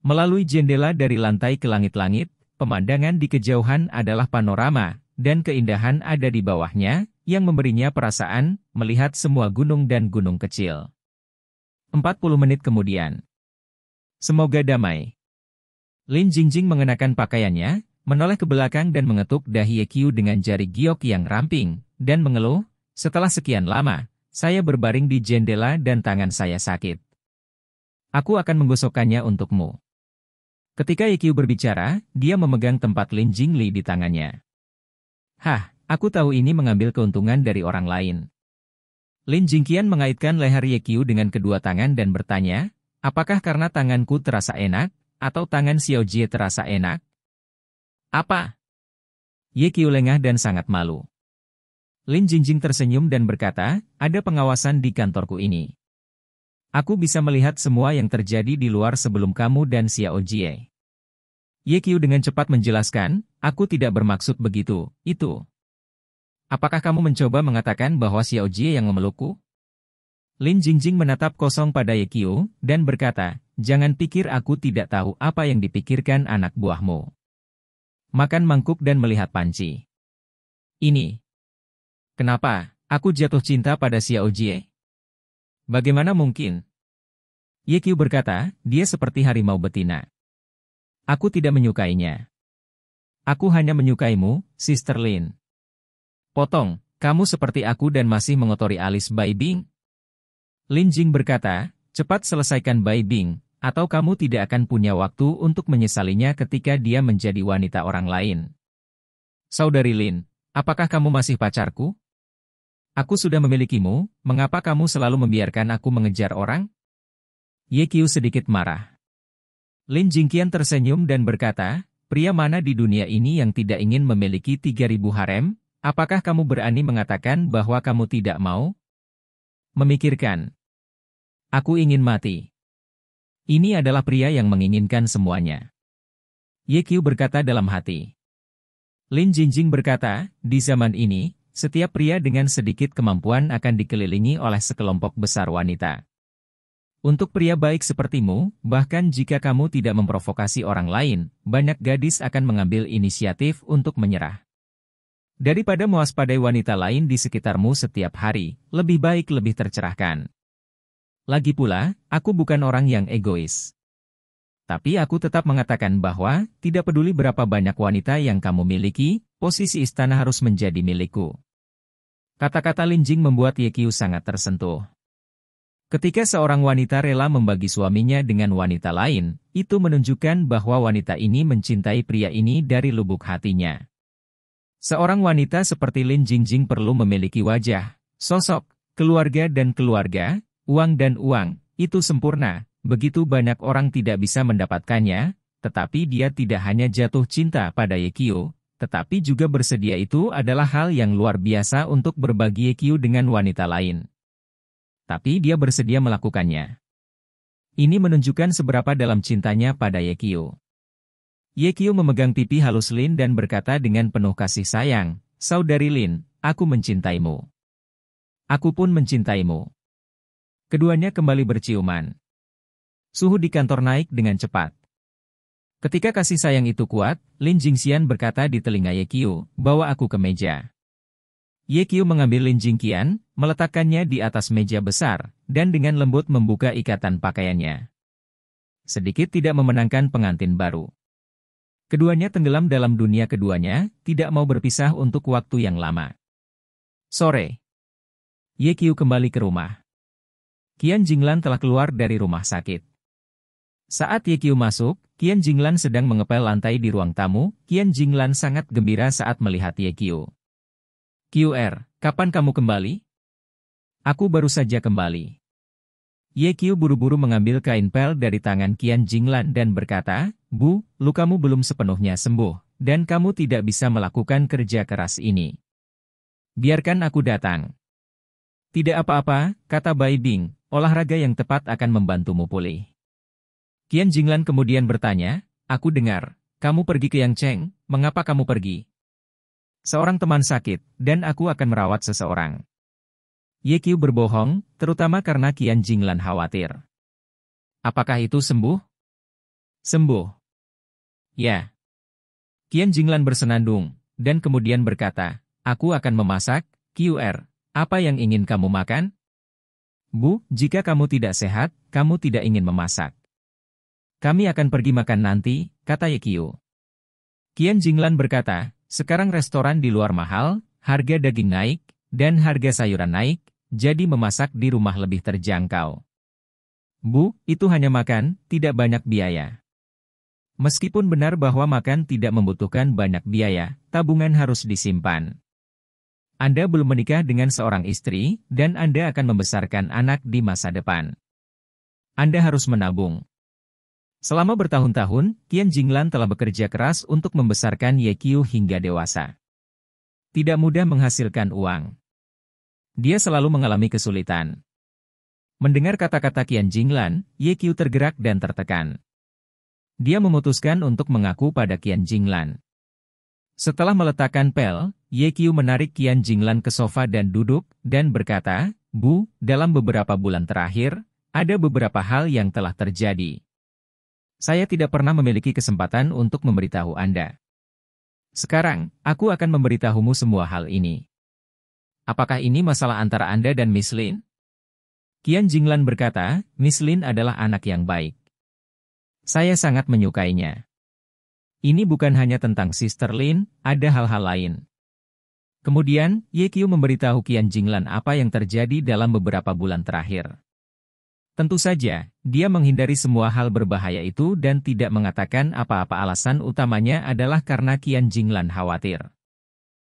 Melalui jendela dari lantai ke langit-langit, pemandangan di kejauhan adalah panorama, dan keindahan ada di bawahnya, yang memberinya perasaan melihat semua gunung dan gunung kecil. 40 menit kemudian. Semoga damai. Lin Jingjing mengenakan pakaiannya, menoleh ke belakang dan mengetuk dahi Yekiu dengan jari giok yang ramping, dan mengeluh, setelah sekian lama, saya berbaring di jendela dan tangan saya sakit. Aku akan menggosokkannya untukmu. Ketika Ikyu berbicara, dia memegang tempat Lin Jingli di tangannya. Hah, aku tahu ini mengambil keuntungan dari orang lain. Lin Jingkian mengaitkan leher Yekyu dengan kedua tangan dan bertanya, apakah karena tanganku terasa enak, atau tangan Xiao Jie terasa enak? Apa? Yekyu lengah dan sangat malu. Lin Jingjing tersenyum dan berkata, ada pengawasan di kantorku ini. Aku bisa melihat semua yang terjadi di luar sebelum kamu dan Xiao Jie. Ye Qiu dengan cepat menjelaskan, aku tidak bermaksud begitu, itu. Apakah kamu mencoba mengatakan bahwa Xiao Jie yang memelukku? Lin Jingjing menatap kosong pada Ye Qiu, dan berkata, jangan pikir aku tidak tahu apa yang dipikirkan anak buahmu. Makan mangkuk dan melihat panci. Ini, Kenapa aku jatuh cinta pada Xiao Jie? Bagaimana mungkin? Ye Qiu berkata, dia seperti harimau betina. Aku tidak menyukainya. Aku hanya menyukaimu, Sister Lin. Potong, kamu seperti aku dan masih mengotori alis Bai Bing. Lin Jing berkata, cepat selesaikan Bai Bing, atau kamu tidak akan punya waktu untuk menyesalinya ketika dia menjadi wanita orang lain. Saudari Lin, apakah kamu masih pacarku? Aku sudah memilikimu, mengapa kamu selalu membiarkan aku mengejar orang? Ye Qiu sedikit marah. Lin Jingqian tersenyum dan berkata, pria mana di dunia ini yang tidak ingin memiliki 3000 harem? Apakah kamu berani mengatakan bahwa kamu tidak mau? Memikirkan. Aku ingin mati. Ini adalah pria yang menginginkan semuanya. Ye Qiu berkata dalam hati. Lin Jingjing berkata, di zaman ini, setiap pria dengan sedikit kemampuan akan dikelilingi oleh sekelompok besar wanita. Untuk pria baik sepertimu, bahkan jika kamu tidak memprovokasi orang lain, banyak gadis akan mengambil inisiatif untuk menyerah. Daripada mewaspadai wanita lain di sekitarmu setiap hari, lebih baik lebih tercerahkan. Lagi pula, aku bukan orang yang egois. Tapi aku tetap mengatakan bahwa, tidak peduli berapa banyak wanita yang kamu miliki, posisi istana harus menjadi milikku. Kata-kata Lin Jing membuat Ye sangat tersentuh. Ketika seorang wanita rela membagi suaminya dengan wanita lain, itu menunjukkan bahwa wanita ini mencintai pria ini dari lubuk hatinya. Seorang wanita seperti Lin Jingjing perlu memiliki wajah, sosok, keluarga dan keluarga, uang dan uang, itu sempurna. Begitu banyak orang tidak bisa mendapatkannya, tetapi dia tidak hanya jatuh cinta pada Yekio, tetapi juga bersedia itu adalah hal yang luar biasa untuk berbagi EQ dengan wanita lain. Tapi dia bersedia melakukannya. Ini menunjukkan seberapa dalam cintanya pada Yekio. Yekio memegang pipi halus Lin dan berkata dengan penuh kasih sayang, Saudari Lin, aku mencintaimu. Aku pun mencintaimu. Keduanya kembali berciuman. Suhu di kantor naik dengan cepat. Ketika kasih sayang itu kuat, Lin Jingxian berkata di telinga Ye Qiu, bawa aku ke meja. Ye Qiu mengambil Lin Jingxian, meletakkannya di atas meja besar, dan dengan lembut membuka ikatan pakaiannya. Sedikit tidak memenangkan pengantin baru. Keduanya tenggelam dalam dunia keduanya, tidak mau berpisah untuk waktu yang lama. Sore. Ye Qiu kembali ke rumah. Qian Jinglan telah keluar dari rumah sakit. Saat Ye Qiu masuk, Qian Jinglan sedang mengepel lantai di ruang tamu, Qian Jinglan sangat gembira saat melihat Ye Qiu. QR, er, kapan kamu kembali? Aku baru saja kembali. Ye Qiu buru-buru mengambil kain pel dari tangan Qian Jinglan dan berkata, Bu, lukamu belum sepenuhnya sembuh, dan kamu tidak bisa melakukan kerja keras ini. Biarkan aku datang. Tidak apa-apa, kata Bai Bing, olahraga yang tepat akan membantumu pulih. Tian Jinglan kemudian bertanya, Aku dengar, kamu pergi ke Yang Cheng, mengapa kamu pergi? Seorang teman sakit, dan aku akan merawat seseorang. Ye Qiu berbohong, terutama karena Qian Jinglan khawatir. Apakah itu sembuh? Sembuh. Ya. Qian Jinglan bersenandung, dan kemudian berkata, Aku akan memasak, QR, apa yang ingin kamu makan? Bu, jika kamu tidak sehat, kamu tidak ingin memasak. Kami akan pergi makan nanti, kata Yekio. Kian Jinglan berkata, sekarang restoran di luar mahal, harga daging naik, dan harga sayuran naik, jadi memasak di rumah lebih terjangkau. Bu, itu hanya makan, tidak banyak biaya. Meskipun benar bahwa makan tidak membutuhkan banyak biaya, tabungan harus disimpan. Anda belum menikah dengan seorang istri, dan Anda akan membesarkan anak di masa depan. Anda harus menabung. Selama bertahun-tahun, Qian Jinglan telah bekerja keras untuk membesarkan Ye Qiu hingga dewasa. Tidak mudah menghasilkan uang. Dia selalu mengalami kesulitan. Mendengar kata-kata Qian Jinglan, Ye Qiu tergerak dan tertekan. Dia memutuskan untuk mengaku pada Qian Jinglan. Setelah meletakkan pel, Ye Qiu menarik Qian Jinglan ke sofa dan duduk, dan berkata, Bu, dalam beberapa bulan terakhir, ada beberapa hal yang telah terjadi. Saya tidak pernah memiliki kesempatan untuk memberitahu Anda. Sekarang, aku akan memberitahumu semua hal ini. Apakah ini masalah antara Anda dan Miss Lin? Kian Jinglan berkata, Miss Lin adalah anak yang baik. Saya sangat menyukainya. Ini bukan hanya tentang Sister Lin, ada hal-hal lain. Kemudian, Ye Qiu memberitahu Kian Jinglan apa yang terjadi dalam beberapa bulan terakhir. Tentu saja, dia menghindari semua hal berbahaya itu dan tidak mengatakan apa-apa alasan utamanya adalah karena Qian Jinglan khawatir.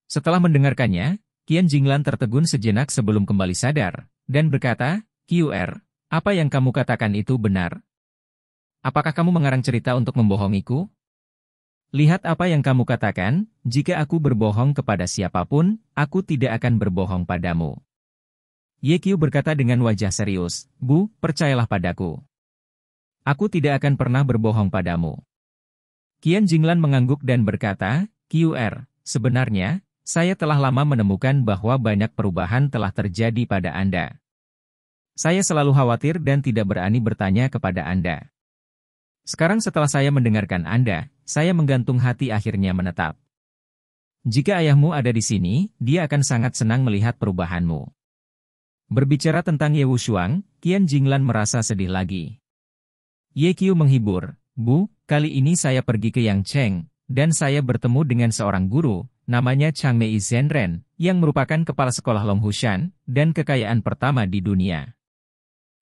Setelah mendengarkannya, Qian Jinglan tertegun sejenak sebelum kembali sadar, dan berkata, QR, apa yang kamu katakan itu benar? Apakah kamu mengarang cerita untuk membohongiku? Lihat apa yang kamu katakan, jika aku berbohong kepada siapapun, aku tidak akan berbohong padamu. Ye Qiu berkata dengan wajah serius, Bu, percayalah padaku. Aku tidak akan pernah berbohong padamu. Qian Jinglan mengangguk dan berkata, QR, sebenarnya, saya telah lama menemukan bahwa banyak perubahan telah terjadi pada Anda. Saya selalu khawatir dan tidak berani bertanya kepada Anda. Sekarang setelah saya mendengarkan Anda, saya menggantung hati akhirnya menetap. Jika ayahmu ada di sini, dia akan sangat senang melihat perubahanmu. Berbicara tentang Ye Wushuang, Qian Jinglan merasa sedih lagi. Ye Qiu menghibur, Bu, kali ini saya pergi ke Yang Cheng, dan saya bertemu dengan seorang guru, namanya Chang Mei Zhenren, yang merupakan kepala sekolah Long Hushan, dan kekayaan pertama di dunia.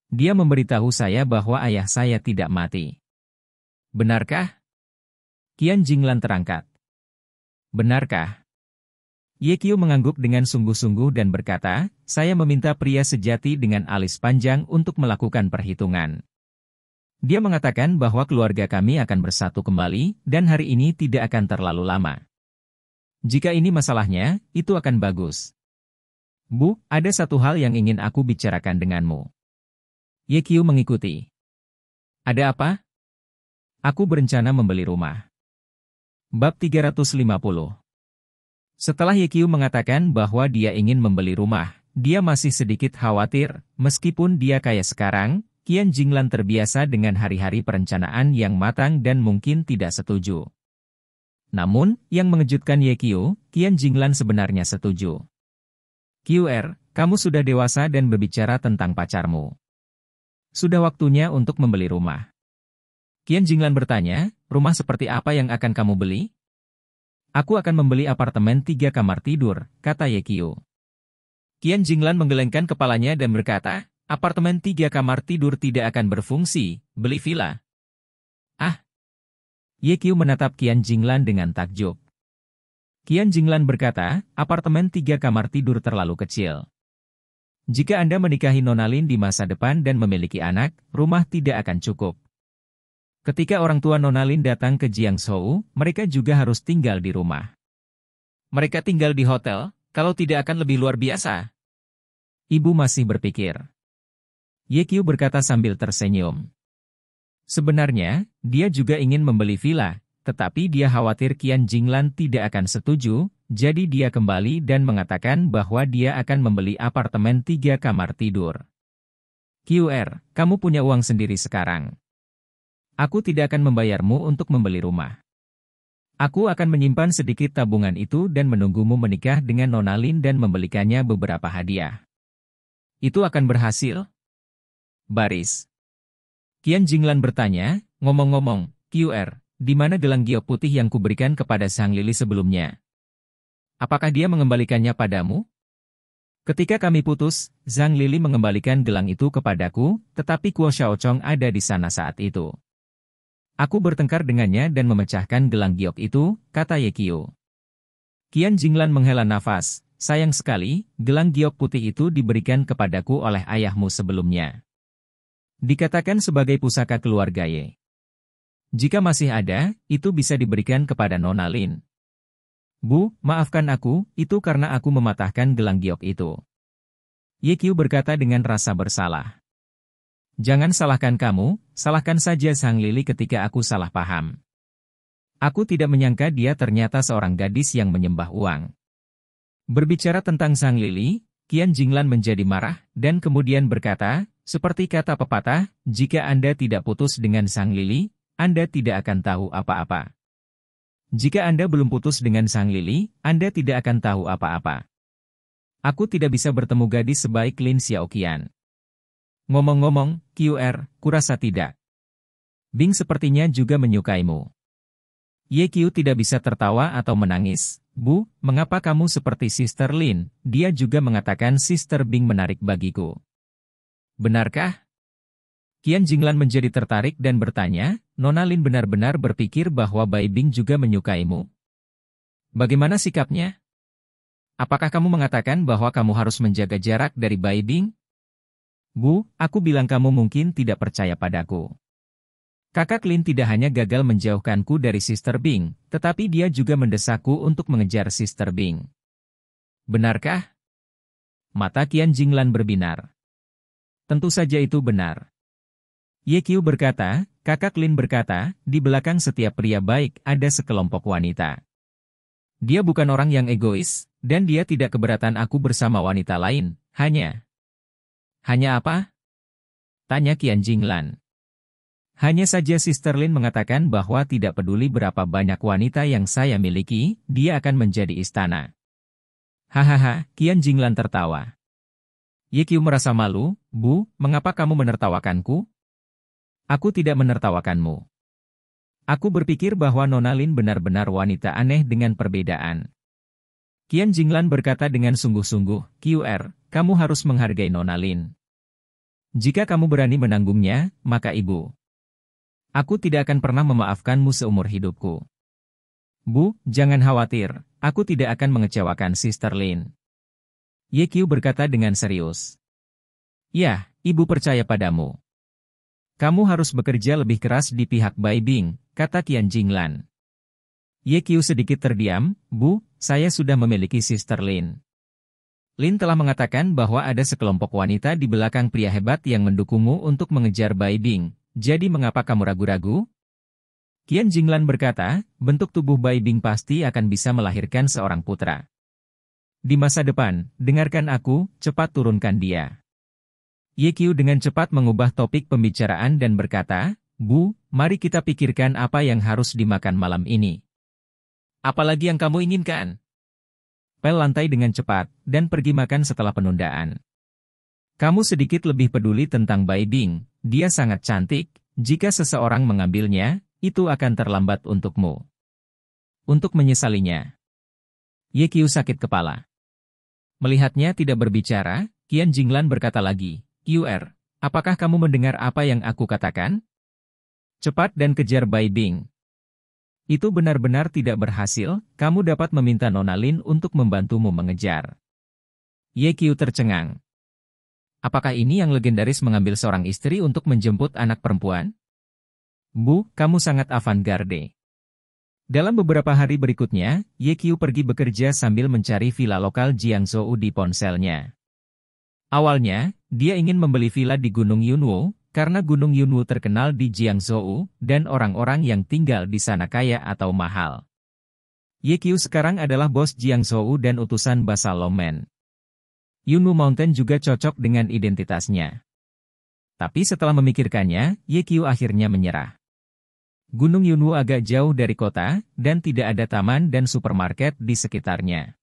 Dia memberitahu saya bahwa ayah saya tidak mati. Benarkah? Qian Jinglan terangkat. Benarkah? Yekio mengangguk dengan sungguh-sungguh dan berkata, saya meminta pria sejati dengan alis panjang untuk melakukan perhitungan. Dia mengatakan bahwa keluarga kami akan bersatu kembali, dan hari ini tidak akan terlalu lama. Jika ini masalahnya, itu akan bagus. Bu, ada satu hal yang ingin aku bicarakan denganmu. Yekio mengikuti. Ada apa? Aku berencana membeli rumah. Bab 350 setelah Yekyu mengatakan bahwa dia ingin membeli rumah, dia masih sedikit khawatir, meskipun dia kaya sekarang, Kian Jinglan terbiasa dengan hari-hari perencanaan yang matang dan mungkin tidak setuju. Namun, yang mengejutkan Yekyu, Kian Jinglan sebenarnya setuju. QR, kamu sudah dewasa dan berbicara tentang pacarmu. Sudah waktunya untuk membeli rumah. Kian Jinglan bertanya, rumah seperti apa yang akan kamu beli? Aku akan membeli apartemen tiga kamar tidur, kata Ye Yekio. Kian Jinglan menggelengkan kepalanya dan berkata, apartemen tiga kamar tidur tidak akan berfungsi, beli villa. Ah! Ye Yekio menatap Kian Jinglan dengan takjub. Kian Jinglan berkata, apartemen tiga kamar tidur terlalu kecil. Jika Anda menikahi Nonalin di masa depan dan memiliki anak, rumah tidak akan cukup. Ketika orang tua Nonalin datang ke Jiangsu, mereka juga harus tinggal di rumah. Mereka tinggal di hotel, kalau tidak akan lebih luar biasa. Ibu masih berpikir. Ye Qiu berkata sambil tersenyum. Sebenarnya, dia juga ingin membeli villa, tetapi dia khawatir Qian Jinglan tidak akan setuju, jadi dia kembali dan mengatakan bahwa dia akan membeli apartemen tiga kamar tidur. QR, er, kamu punya uang sendiri sekarang. Aku tidak akan membayarmu untuk membeli rumah. Aku akan menyimpan sedikit tabungan itu dan menunggumu menikah dengan Nonalin dan membelikannya beberapa hadiah. Itu akan berhasil? Baris. Kian Jinglan bertanya, ngomong-ngomong, QR, di mana gelang giok putih yang kuberikan kepada Sang Lili sebelumnya? Apakah dia mengembalikannya padamu? Ketika kami putus, Zhang Lili mengembalikan gelang itu kepadaku, tetapi Kuo Xiaochong ada di sana saat itu. Aku bertengkar dengannya dan memecahkan gelang giok itu, kata Yekio. Kian Jinglan menghela nafas, sayang sekali, gelang giok putih itu diberikan kepadaku oleh ayahmu sebelumnya. Dikatakan sebagai pusaka keluarga Ye. Jika masih ada, itu bisa diberikan kepada Nona Lin. Bu, maafkan aku, itu karena aku mematahkan gelang giok itu. Yekio berkata dengan rasa bersalah. Jangan salahkan kamu, salahkan saja Sang Lili ketika aku salah paham. Aku tidak menyangka dia ternyata seorang gadis yang menyembah uang. Berbicara tentang Sang Lili, Kian Jinglan menjadi marah dan kemudian berkata, seperti kata pepatah, jika Anda tidak putus dengan Sang Lili, Anda tidak akan tahu apa-apa. Jika Anda belum putus dengan Sang Lili, Anda tidak akan tahu apa-apa. Aku tidak bisa bertemu gadis sebaik Lin Xiaoqian. Ngomong-ngomong, QR, kurasa tidak. Bing sepertinya juga menyukaimu. YQ tidak bisa tertawa atau menangis. Bu, mengapa kamu seperti Sister Lin? Dia juga mengatakan Sister Bing menarik bagiku. Benarkah? Kian Jinglan menjadi tertarik dan bertanya, Nona Lin benar-benar berpikir bahwa Bai Bing juga menyukaimu. Bagaimana sikapnya? Apakah kamu mengatakan bahwa kamu harus menjaga jarak dari Bai Bing? Bu, aku bilang kamu mungkin tidak percaya padaku. Kakak Lin tidak hanya gagal menjauhkanku dari Sister Bing, tetapi dia juga mendesakku untuk mengejar Sister Bing. Benarkah? Mata Kian Jinglan berbinar. Tentu saja itu benar. Ye Qiu berkata, kakak Lin berkata, di belakang setiap pria baik ada sekelompok wanita. Dia bukan orang yang egois, dan dia tidak keberatan aku bersama wanita lain, hanya, hanya apa? Tanya Qian Jinglan. Hanya saja Sister Lin mengatakan bahwa tidak peduli berapa banyak wanita yang saya miliki, dia akan menjadi istana. Hahaha, Qian Jinglan tertawa. Yikyu merasa malu, Bu, mengapa kamu menertawakanku? Aku tidak menertawakanmu. Aku berpikir bahwa Nona Lin benar-benar wanita aneh dengan perbedaan. Qian Jinglan berkata dengan sungguh-sungguh, QR, kamu harus menghargai Nona Lin. Jika kamu berani menanggungnya, maka ibu. Aku tidak akan pernah memaafkanmu seumur hidupku. Bu, jangan khawatir, aku tidak akan mengecewakan Sister Lin. Ye Qiu berkata dengan serius. Ya, ibu percaya padamu. Kamu harus bekerja lebih keras di pihak Bai Bing, kata Qian Jinglan. Ye Qiu sedikit terdiam, Bu, saya sudah memiliki sister Lin. Lin telah mengatakan bahwa ada sekelompok wanita di belakang pria hebat yang mendukungmu untuk mengejar Bai Bing. Jadi mengapa kamu ragu-ragu? Qian Jinglan berkata, bentuk tubuh Bai Bing pasti akan bisa melahirkan seorang putra. Di masa depan, dengarkan aku, cepat turunkan dia. Ye Qiu dengan cepat mengubah topik pembicaraan dan berkata, Bu, mari kita pikirkan apa yang harus dimakan malam ini. Apalagi yang kamu inginkan? Pel lantai dengan cepat, dan pergi makan setelah penundaan. Kamu sedikit lebih peduli tentang Bai Bing. dia sangat cantik, jika seseorang mengambilnya, itu akan terlambat untukmu. Untuk menyesalinya. Ye Qiu sakit kepala. Melihatnya tidak berbicara, Qian Jinglan berkata lagi, QR, er, apakah kamu mendengar apa yang aku katakan? Cepat dan kejar Bai Bing, itu benar-benar tidak berhasil, kamu dapat meminta Nona Lin untuk membantumu mengejar. Ye Qiu tercengang. Apakah ini yang legendaris mengambil seorang istri untuk menjemput anak perempuan? Bu, kamu sangat avant-garde. Dalam beberapa hari berikutnya, Ye Qiu pergi bekerja sambil mencari villa lokal Jiang Jiangzhou di ponselnya. Awalnya, dia ingin membeli villa di Gunung Yunwo, karena Gunung Yunwu terkenal di Jiangzhou, dan orang-orang yang tinggal di sana kaya atau mahal. Ye Qiu sekarang adalah bos Jiangzhou dan utusan Basalomen. Yunwu Mountain juga cocok dengan identitasnya. Tapi setelah memikirkannya, Ye Qiu akhirnya menyerah. Gunung Yunwu agak jauh dari kota, dan tidak ada taman dan supermarket di sekitarnya.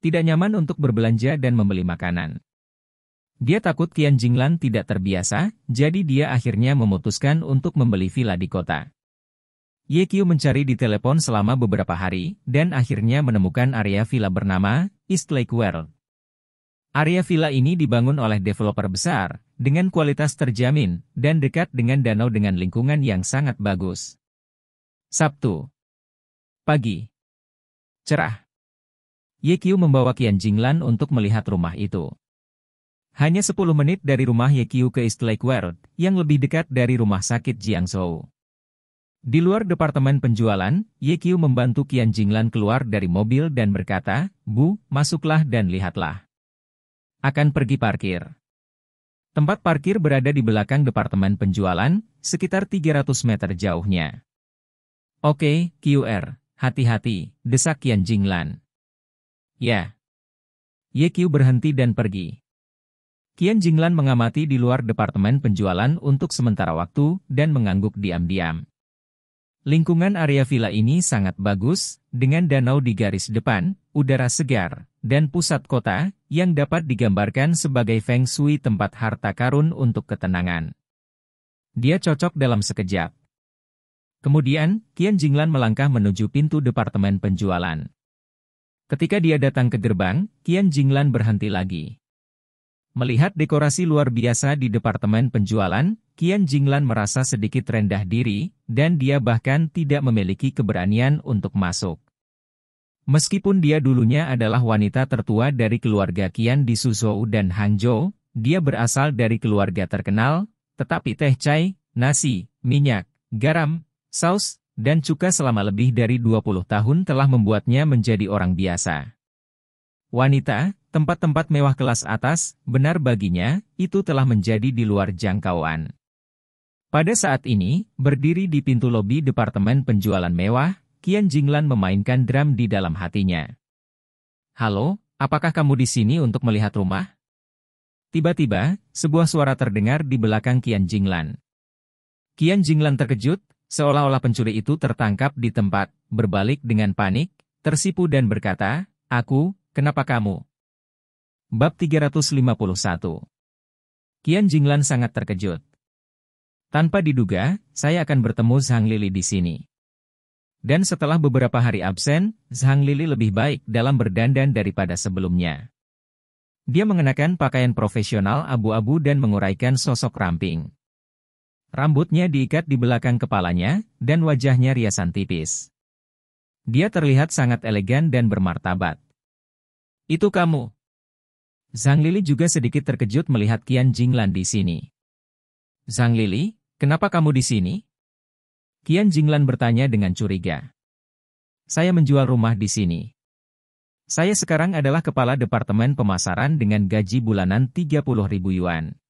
Tidak nyaman untuk berbelanja dan membeli makanan. Dia takut Tian Jinglan tidak terbiasa, jadi dia akhirnya memutuskan untuk membeli villa di kota. Ye Qiu mencari di telepon selama beberapa hari, dan akhirnya menemukan area villa bernama East Lake World. Area villa ini dibangun oleh developer besar, dengan kualitas terjamin, dan dekat dengan danau dengan lingkungan yang sangat bagus. Sabtu. Pagi. Cerah. Ye Qiu membawa Qian Jinglan untuk melihat rumah itu. Hanya 10 menit dari rumah Yekiu ke East Lake World, yang lebih dekat dari rumah sakit Jiangzhou. Di luar departemen penjualan, Yekiu membantu Qian Jinglan keluar dari mobil dan berkata, Bu, masuklah dan lihatlah. Akan pergi parkir. Tempat parkir berada di belakang departemen penjualan, sekitar 300 meter jauhnya. Oke, QR, hati-hati, desak Qian Jinglan. Ya. Yekiu berhenti dan pergi. Kian Jinglan mengamati di luar Departemen Penjualan untuk sementara waktu dan mengangguk diam-diam. Lingkungan area villa ini sangat bagus, dengan danau di garis depan, udara segar, dan pusat kota, yang dapat digambarkan sebagai feng shui tempat harta karun untuk ketenangan. Dia cocok dalam sekejap. Kemudian, Kian Jinglan melangkah menuju pintu Departemen Penjualan. Ketika dia datang ke gerbang, Kian Jinglan berhenti lagi. Melihat dekorasi luar biasa di Departemen Penjualan, Kian Jinglan merasa sedikit rendah diri, dan dia bahkan tidak memiliki keberanian untuk masuk. Meskipun dia dulunya adalah wanita tertua dari keluarga Kian di Suzhou dan Hangzhou, dia berasal dari keluarga terkenal, tetapi teh cai, nasi, minyak, garam, saus, dan cuka selama lebih dari 20 tahun telah membuatnya menjadi orang biasa. Wanita, tempat-tempat mewah kelas atas, benar baginya, itu telah menjadi di luar jangkauan. Pada saat ini, berdiri di pintu lobi Departemen Penjualan Mewah, Kian Jinglan memainkan drum di dalam hatinya. Halo, apakah kamu di sini untuk melihat rumah? Tiba-tiba, sebuah suara terdengar di belakang Kian Jinglan. Kian Jinglan terkejut, seolah-olah pencuri itu tertangkap di tempat, berbalik dengan panik, tersipu dan berkata, Aku, Kenapa kamu? Bab 351 Kian Jinglan sangat terkejut. Tanpa diduga, saya akan bertemu Zhang Lili di sini. Dan setelah beberapa hari absen, Zhang Lili lebih baik dalam berdandan daripada sebelumnya. Dia mengenakan pakaian profesional abu-abu dan menguraikan sosok ramping. Rambutnya diikat di belakang kepalanya, dan wajahnya riasan tipis. Dia terlihat sangat elegan dan bermartabat. Itu kamu. Zhang Lili juga sedikit terkejut melihat Qian Jinglan di sini. Zhang Lili, kenapa kamu di sini? Qian Jinglan bertanya dengan curiga. Saya menjual rumah di sini. Saya sekarang adalah kepala departemen pemasaran dengan gaji bulanan 30 ribu yuan.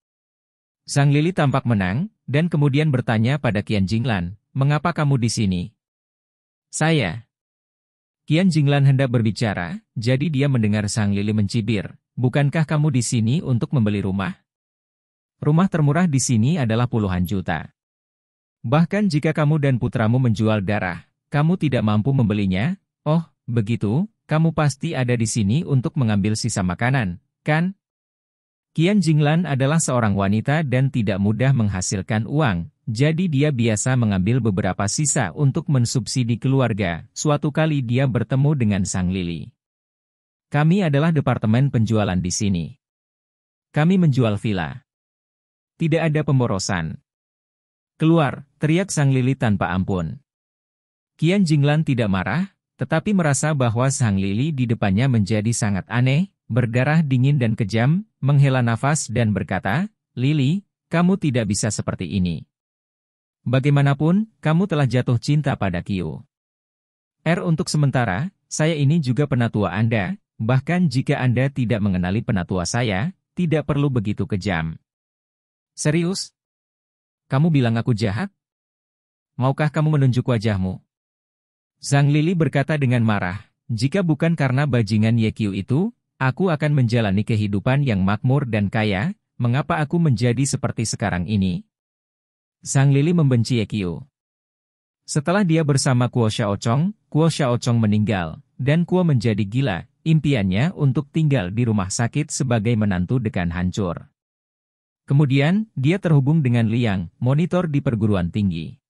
Zhang Lili tampak menang, dan kemudian bertanya pada Qian Jinglan, mengapa kamu di sini? Saya, Kian Jinglan hendak berbicara, jadi dia mendengar Sang Lili mencibir, bukankah kamu di sini untuk membeli rumah? Rumah termurah di sini adalah puluhan juta. Bahkan jika kamu dan putramu menjual darah, kamu tidak mampu membelinya, oh, begitu, kamu pasti ada di sini untuk mengambil sisa makanan, kan? Kian Jinglan adalah seorang wanita dan tidak mudah menghasilkan uang, jadi dia biasa mengambil beberapa sisa untuk mensubsidi keluarga. Suatu kali dia bertemu dengan Sang Lili. Kami adalah departemen penjualan di sini. Kami menjual villa. Tidak ada pemborosan. Keluar, teriak Sang Lili tanpa ampun. Kian Jinglan tidak marah, tetapi merasa bahwa Sang Lili di depannya menjadi sangat aneh, berdarah dingin dan kejam, menghela nafas dan berkata, Lili, kamu tidak bisa seperti ini. Bagaimanapun, kamu telah jatuh cinta pada Kyo. R er, untuk sementara, saya ini juga penatua Anda, bahkan jika Anda tidak mengenali penatua saya, tidak perlu begitu kejam. Serius? Kamu bilang aku jahat? Maukah kamu menunjuk wajahmu? Zhang Lili berkata dengan marah, jika bukan karena bajingan Ye Kyo itu, aku akan menjalani kehidupan yang makmur dan kaya, mengapa aku menjadi seperti sekarang ini? Sang Lili membenci Ye Qiu. Setelah dia bersama Kuo Xiaocong, Kuo Xiaocong meninggal, dan Kuo menjadi gila, impiannya untuk tinggal di rumah sakit sebagai menantu dekan hancur. Kemudian, dia terhubung dengan Liang, monitor di perguruan tinggi.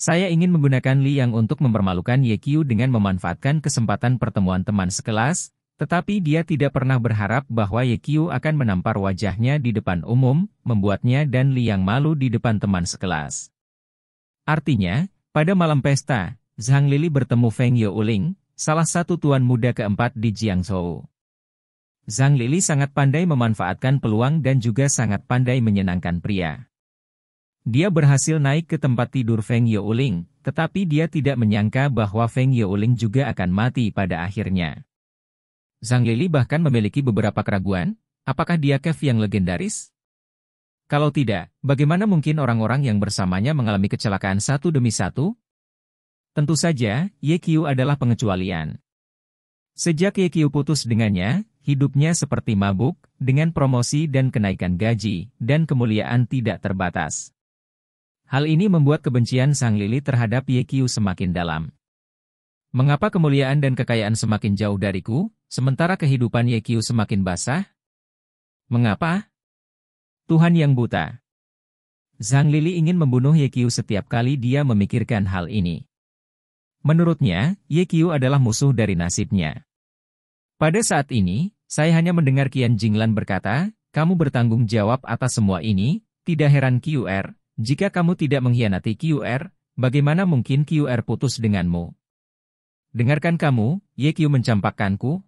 Saya ingin menggunakan Liang untuk mempermalukan Ye Qiu dengan memanfaatkan kesempatan pertemuan teman sekelas, tetapi dia tidak pernah berharap bahwa Ye Kiu akan menampar wajahnya di depan umum, membuatnya dan Liang malu di depan teman sekelas. Artinya, pada malam pesta, Zhang Lili bertemu Feng Youling, salah satu tuan muda keempat di Jiangzhou. Zhang Lili sangat pandai memanfaatkan peluang dan juga sangat pandai menyenangkan pria. Dia berhasil naik ke tempat tidur Feng Youling, tetapi dia tidak menyangka bahwa Feng Youling juga akan mati pada akhirnya. Zhang Lili bahkan memiliki beberapa keraguan, apakah dia Kev yang legendaris? Kalau tidak, bagaimana mungkin orang-orang yang bersamanya mengalami kecelakaan satu demi satu? Tentu saja, Ye Qiu adalah pengecualian. Sejak Ye Qiu putus dengannya, hidupnya seperti mabuk, dengan promosi dan kenaikan gaji, dan kemuliaan tidak terbatas. Hal ini membuat kebencian Sang Lili terhadap Ye Qiu semakin dalam. Mengapa kemuliaan dan kekayaan semakin jauh dariku, sementara kehidupan Yekiu semakin basah? Mengapa? Tuhan yang buta. Zhang Lili ingin membunuh Yekiu setiap kali dia memikirkan hal ini. Menurutnya, Yekiu adalah musuh dari nasibnya. Pada saat ini, saya hanya mendengar Qian Jinglan berkata, kamu bertanggung jawab atas semua ini, tidak heran QR, jika kamu tidak mengkhianati QR, bagaimana mungkin QR putus denganmu? Dengarkan kamu, Yekyu mencampakkanku?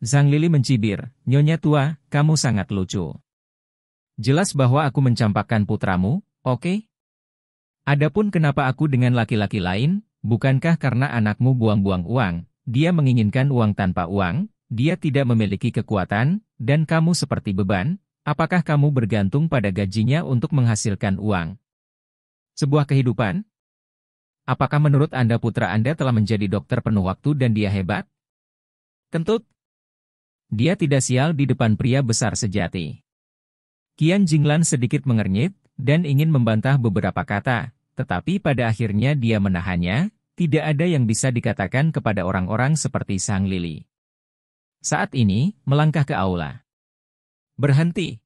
Zhang Lili mencibir, Nyonya tua, kamu sangat lucu. Jelas bahwa aku mencampakkan putramu, oke? Okay? Adapun kenapa aku dengan laki-laki lain, bukankah karena anakmu buang-buang uang, dia menginginkan uang tanpa uang, dia tidak memiliki kekuatan, dan kamu seperti beban, apakah kamu bergantung pada gajinya untuk menghasilkan uang? Sebuah kehidupan? Apakah menurut Anda putra Anda telah menjadi dokter penuh waktu dan dia hebat? Kentut. Dia tidak sial di depan pria besar sejati. Kian Jinglan sedikit mengernyit dan ingin membantah beberapa kata, tetapi pada akhirnya dia menahannya, tidak ada yang bisa dikatakan kepada orang-orang seperti Sang Lili. Saat ini, melangkah ke aula. Berhenti.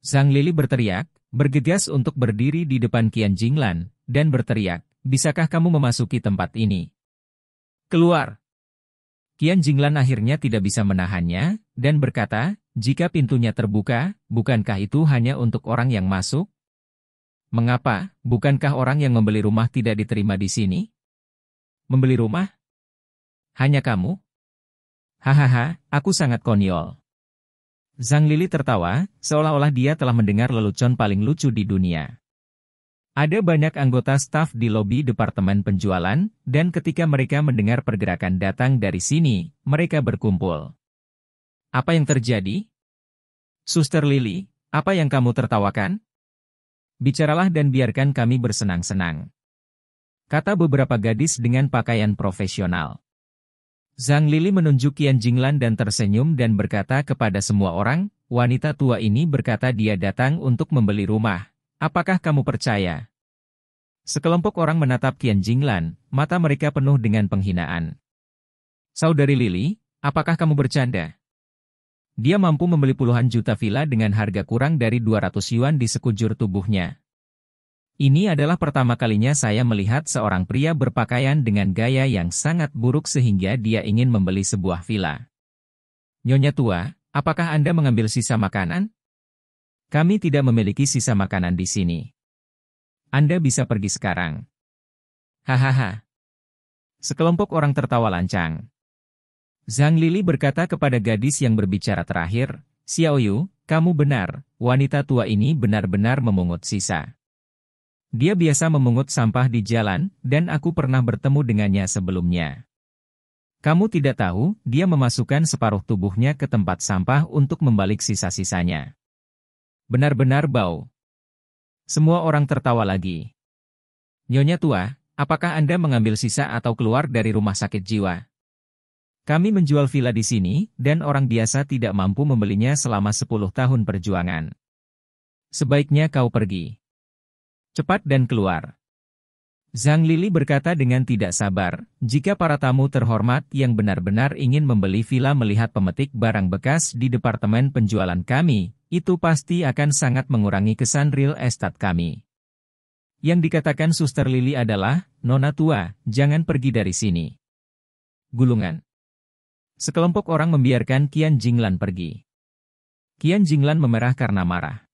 Sang Lili berteriak, bergegas untuk berdiri di depan Kian Jinglan, dan berteriak, Bisakah kamu memasuki tempat ini? Keluar! Kian Jinglan akhirnya tidak bisa menahannya, dan berkata, jika pintunya terbuka, bukankah itu hanya untuk orang yang masuk? Mengapa, bukankah orang yang membeli rumah tidak diterima di sini? Membeli rumah? Hanya kamu? Hahaha, aku sangat konyol. Zhang Lili tertawa, seolah-olah dia telah mendengar lelucon paling lucu di dunia. Ada banyak anggota staf di lobi Departemen Penjualan, dan ketika mereka mendengar pergerakan datang dari sini, mereka berkumpul. Apa yang terjadi? Suster Lily, apa yang kamu tertawakan? Bicaralah dan biarkan kami bersenang-senang. Kata beberapa gadis dengan pakaian profesional. Zhang Lili menunjuk Qian Jinglan dan tersenyum dan berkata kepada semua orang, wanita tua ini berkata dia datang untuk membeli rumah. Apakah kamu percaya? Sekelompok orang menatap Qian Jinglan, mata mereka penuh dengan penghinaan. Saudari Lili, apakah kamu bercanda? Dia mampu membeli puluhan juta villa dengan harga kurang dari 200 yuan di sekujur tubuhnya. Ini adalah pertama kalinya saya melihat seorang pria berpakaian dengan gaya yang sangat buruk sehingga dia ingin membeli sebuah villa. Nyonya tua, apakah Anda mengambil sisa makanan? Kami tidak memiliki sisa makanan di sini. Anda bisa pergi sekarang. Hahaha. Sekelompok orang tertawa lancang. Zhang Lili berkata kepada gadis yang berbicara terakhir, Xiaoyu, kamu benar, wanita tua ini benar-benar memungut sisa. Dia biasa memungut sampah di jalan, dan aku pernah bertemu dengannya sebelumnya. Kamu tidak tahu, dia memasukkan separuh tubuhnya ke tempat sampah untuk membalik sisa-sisanya. Benar-benar bau. Semua orang tertawa lagi. Nyonya tua, apakah Anda mengambil sisa atau keluar dari rumah sakit jiwa? Kami menjual villa di sini, dan orang biasa tidak mampu membelinya selama 10 tahun perjuangan. Sebaiknya kau pergi. Cepat dan keluar. Zhang Lili berkata dengan tidak sabar, jika para tamu terhormat yang benar-benar ingin membeli villa melihat pemetik barang bekas di Departemen Penjualan kami, itu pasti akan sangat mengurangi kesan real estate kami. Yang dikatakan Suster Lili adalah, Nona tua, jangan pergi dari sini. Gulungan Sekelompok orang membiarkan Kian Jinglan pergi. Kian Jinglan memerah karena marah.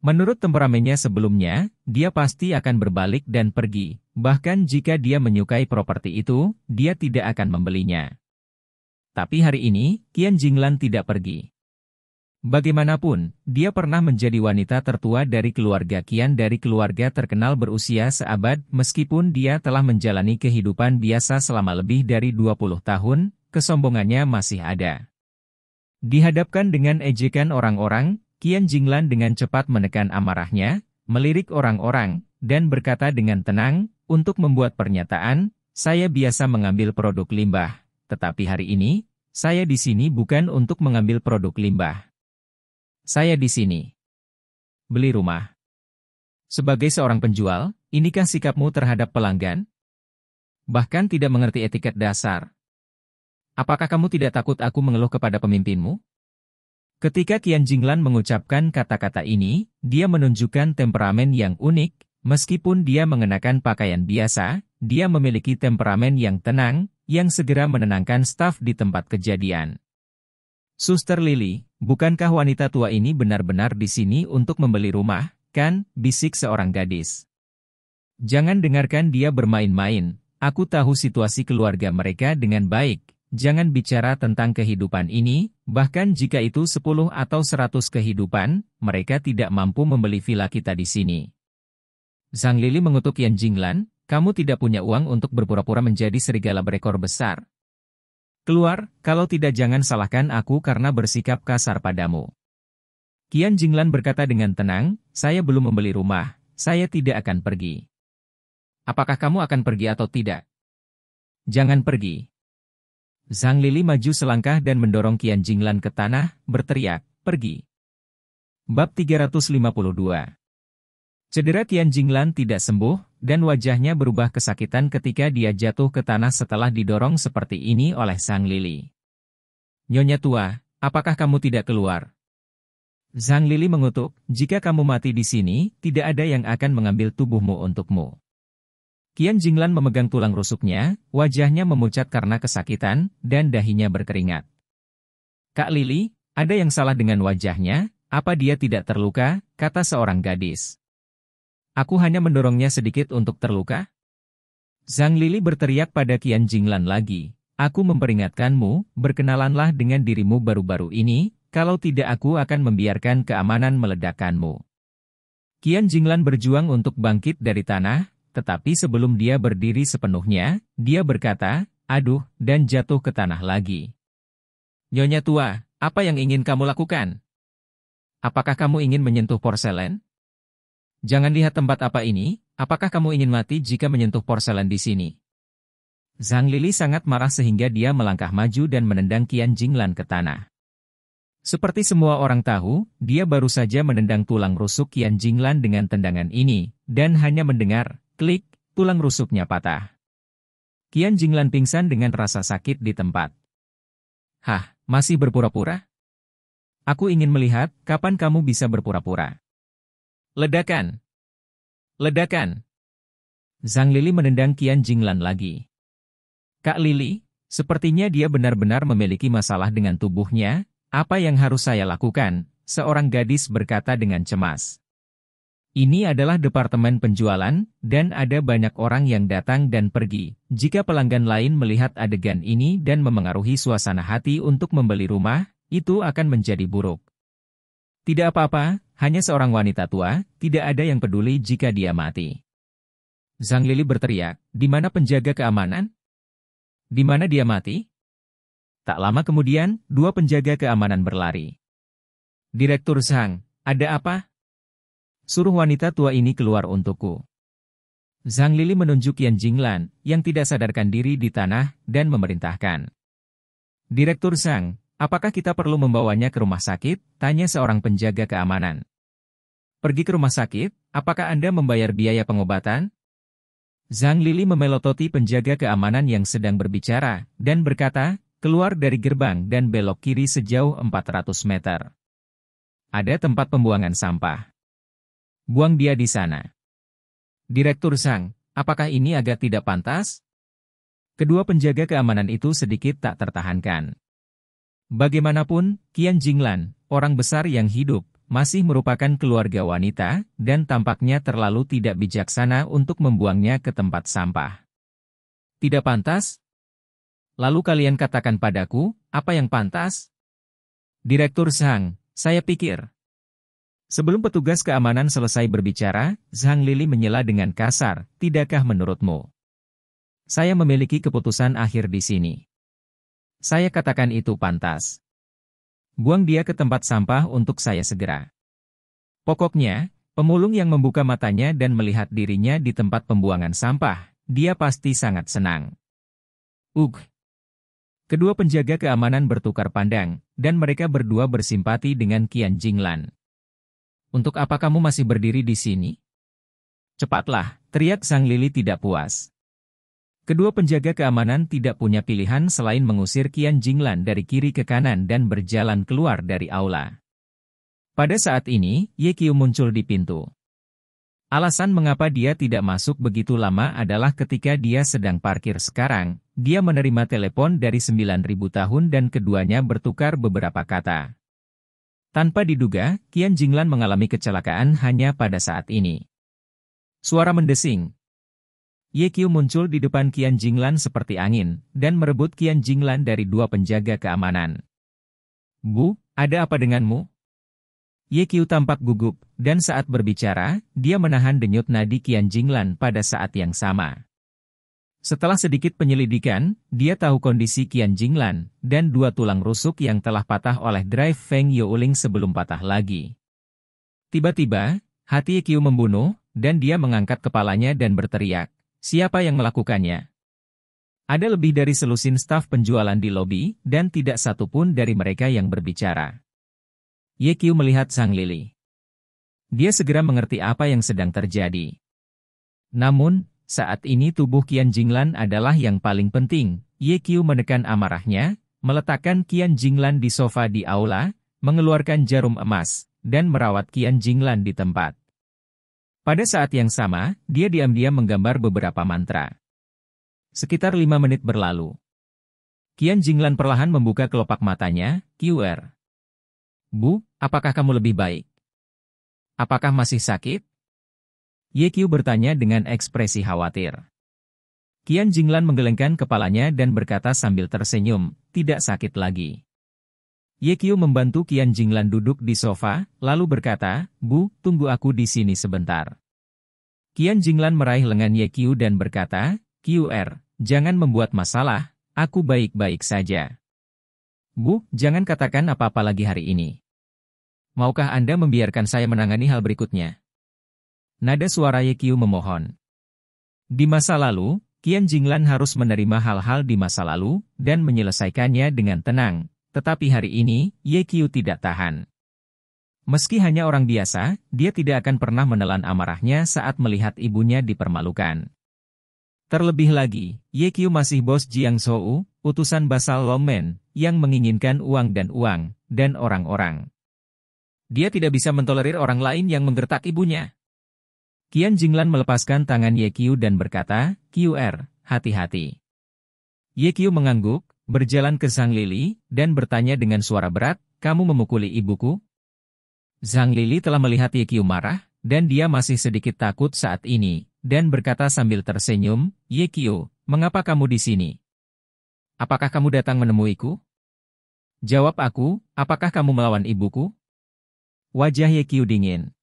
Menurut temperamennya sebelumnya, dia pasti akan berbalik dan pergi, bahkan jika dia menyukai properti itu, dia tidak akan membelinya. Tapi hari ini, Qian Jinglan tidak pergi. Bagaimanapun, dia pernah menjadi wanita tertua dari keluarga Qian dari keluarga terkenal berusia seabad meskipun dia telah menjalani kehidupan biasa selama lebih dari 20 tahun, kesombongannya masih ada. Dihadapkan dengan ejekan orang-orang, Qian Jinglan dengan cepat menekan amarahnya, melirik orang-orang, dan berkata dengan tenang, untuk membuat pernyataan, saya biasa mengambil produk limbah, tetapi hari ini, saya di sini bukan untuk mengambil produk limbah. Saya di sini. Beli rumah. Sebagai seorang penjual, inikah sikapmu terhadap pelanggan? Bahkan tidak mengerti etiket dasar. Apakah kamu tidak takut aku mengeluh kepada pemimpinmu? Ketika Qian Jinglan mengucapkan kata-kata ini, dia menunjukkan temperamen yang unik, meskipun dia mengenakan pakaian biasa, dia memiliki temperamen yang tenang, yang segera menenangkan staf di tempat kejadian. Suster Lily, bukankah wanita tua ini benar-benar di sini untuk membeli rumah, kan, bisik seorang gadis. Jangan dengarkan dia bermain-main, aku tahu situasi keluarga mereka dengan baik, jangan bicara tentang kehidupan ini, Bahkan jika itu 10 atau 100 kehidupan, mereka tidak mampu membeli villa kita di sini. Zhang Lili mengutuk Yan Jinglan, kamu tidak punya uang untuk berpura-pura menjadi serigala berekor besar. Keluar, kalau tidak jangan salahkan aku karena bersikap kasar padamu. Kian Jinglan berkata dengan tenang, saya belum membeli rumah, saya tidak akan pergi. Apakah kamu akan pergi atau tidak? Jangan pergi. Zhang Lili maju selangkah dan mendorong Qian Jinglan ke tanah, berteriak, pergi. Bab 352 Cedera Qian Jinglan tidak sembuh, dan wajahnya berubah kesakitan ketika dia jatuh ke tanah setelah didorong seperti ini oleh Zhang Lili. Nyonya tua, apakah kamu tidak keluar? Zhang Lili mengutuk, jika kamu mati di sini, tidak ada yang akan mengambil tubuhmu untukmu. Kian Jinglan memegang tulang rusuknya, wajahnya memucat karena kesakitan, dan dahinya berkeringat. Kak Lili, ada yang salah dengan wajahnya, apa dia tidak terluka, kata seorang gadis. Aku hanya mendorongnya sedikit untuk terluka? Zhang Lili berteriak pada Kian Jinglan lagi. Aku memperingatkanmu, berkenalanlah dengan dirimu baru-baru ini, kalau tidak aku akan membiarkan keamanan meledakkanmu. Kian Jinglan berjuang untuk bangkit dari tanah, tetapi sebelum dia berdiri sepenuhnya, dia berkata, aduh, dan jatuh ke tanah lagi. Nyonya tua, apa yang ingin kamu lakukan? Apakah kamu ingin menyentuh porselen? Jangan lihat tempat apa ini, apakah kamu ingin mati jika menyentuh porselen di sini? Zhang Lili sangat marah sehingga dia melangkah maju dan menendang Qian Jinglan ke tanah. Seperti semua orang tahu, dia baru saja menendang tulang rusuk Qian Jinglan dengan tendangan ini, dan hanya mendengar, Klik, tulang rusuknya patah. Kian Jinglan pingsan dengan rasa sakit di tempat. Hah, masih berpura-pura? Aku ingin melihat kapan kamu bisa berpura-pura. Ledakan. Ledakan. Zhang Lili menendang Kian Jinglan lagi. Kak Lili, sepertinya dia benar-benar memiliki masalah dengan tubuhnya. Apa yang harus saya lakukan? Seorang gadis berkata dengan cemas. Ini adalah departemen penjualan, dan ada banyak orang yang datang dan pergi. Jika pelanggan lain melihat adegan ini dan memengaruhi suasana hati untuk membeli rumah, itu akan menjadi buruk. Tidak apa-apa, hanya seorang wanita tua, tidak ada yang peduli jika dia mati. Zhang Lili berteriak, di mana penjaga keamanan? Di mana dia mati? Tak lama kemudian, dua penjaga keamanan berlari. Direktur Zhang, ada apa? Suruh wanita tua ini keluar untukku. Zhang Lili menunjuk Yan Jinglan, yang tidak sadarkan diri di tanah, dan memerintahkan. Direktur Zhang, apakah kita perlu membawanya ke rumah sakit? Tanya seorang penjaga keamanan. Pergi ke rumah sakit, apakah Anda membayar biaya pengobatan? Zhang Lili memelototi penjaga keamanan yang sedang berbicara, dan berkata, keluar dari gerbang dan belok kiri sejauh 400 meter. Ada tempat pembuangan sampah. Buang dia di sana. Direktur Sang, apakah ini agak tidak pantas? Kedua penjaga keamanan itu sedikit tak tertahankan. Bagaimanapun, Kian Jinglan, orang besar yang hidup, masih merupakan keluarga wanita, dan tampaknya terlalu tidak bijaksana untuk membuangnya ke tempat sampah. Tidak pantas? Lalu kalian katakan padaku, apa yang pantas? Direktur Sang, saya pikir, Sebelum petugas keamanan selesai berbicara, Zhang Lili menyela dengan kasar, tidakkah menurutmu? Saya memiliki keputusan akhir di sini. Saya katakan itu pantas. Buang dia ke tempat sampah untuk saya segera. Pokoknya, pemulung yang membuka matanya dan melihat dirinya di tempat pembuangan sampah, dia pasti sangat senang. Ugh. Kedua penjaga keamanan bertukar pandang, dan mereka berdua bersimpati dengan Qian Jinglan. Untuk apa kamu masih berdiri di sini? Cepatlah, teriak sang Lili tidak puas. Kedua penjaga keamanan tidak punya pilihan selain mengusir Kian Jinglan dari kiri ke kanan dan berjalan keluar dari aula. Pada saat ini, Ye Qiu muncul di pintu. Alasan mengapa dia tidak masuk begitu lama adalah ketika dia sedang parkir sekarang, dia menerima telepon dari 9000 tahun dan keduanya bertukar beberapa kata. Tanpa diduga, Kian Jinglan mengalami kecelakaan hanya pada saat ini. Suara mendesing. Ye Qiu muncul di depan Kian Jinglan seperti angin, dan merebut Kian Jinglan dari dua penjaga keamanan. Bu, ada apa denganmu? Ye Qiu tampak gugup, dan saat berbicara, dia menahan denyut nadi Kian Jinglan pada saat yang sama. Setelah sedikit penyelidikan, dia tahu kondisi Qian Jinglan dan dua tulang rusuk yang telah patah oleh drive Feng Youling sebelum patah lagi. Tiba-tiba, hati Qiu membunuh, dan dia mengangkat kepalanya dan berteriak, siapa yang melakukannya? Ada lebih dari selusin staf penjualan di lobi, dan tidak satu pun dari mereka yang berbicara. Ye Qiu melihat Sang Lili. Dia segera mengerti apa yang sedang terjadi. Namun, saat ini tubuh Qian Jinglan adalah yang paling penting. Ye Qiu menekan amarahnya, meletakkan Qian Jinglan di sofa di aula, mengeluarkan jarum emas, dan merawat Qian Jinglan di tempat. Pada saat yang sama, dia diam-diam menggambar beberapa mantra. Sekitar lima menit berlalu. Qian Jinglan perlahan membuka kelopak matanya, QR. Er. Bu, apakah kamu lebih baik? Apakah masih sakit? Ye Qiu bertanya dengan ekspresi khawatir. Qian Jinglan menggelengkan kepalanya dan berkata sambil tersenyum, tidak sakit lagi. Ye Qiu membantu Qian Jinglan duduk di sofa, lalu berkata, Bu, tunggu aku di sini sebentar. Qian Jinglan meraih lengan Ye Qiu dan berkata, QR, er, jangan membuat masalah, aku baik-baik saja. Bu, jangan katakan apa-apa lagi hari ini. Maukah Anda membiarkan saya menangani hal berikutnya? Nada suara Ye Kiu memohon. Di masa lalu, Qian Jinglan harus menerima hal-hal di masa lalu dan menyelesaikannya dengan tenang, tetapi hari ini, Ye Kiu tidak tahan. Meski hanya orang biasa, dia tidak akan pernah menelan amarahnya saat melihat ibunya dipermalukan. Terlebih lagi, Ye Kiu masih bos Jiang Zhou, utusan Basal Lomen, yang menginginkan uang dan uang, dan orang-orang. Dia tidak bisa mentolerir orang lain yang menggertak ibunya. Kian Jinglan melepaskan tangan Ye Qiu dan berkata, Er, hati-hati. Ye Qiu mengangguk, berjalan ke Zhang Lili, dan bertanya dengan suara berat, kamu memukuli ibuku? Zhang Lili telah melihat Ye Qiu marah, dan dia masih sedikit takut saat ini, dan berkata sambil tersenyum, Ye Qiu, mengapa kamu di sini? Apakah kamu datang menemuiku? Jawab aku, apakah kamu melawan ibuku? Wajah Ye Qiu dingin.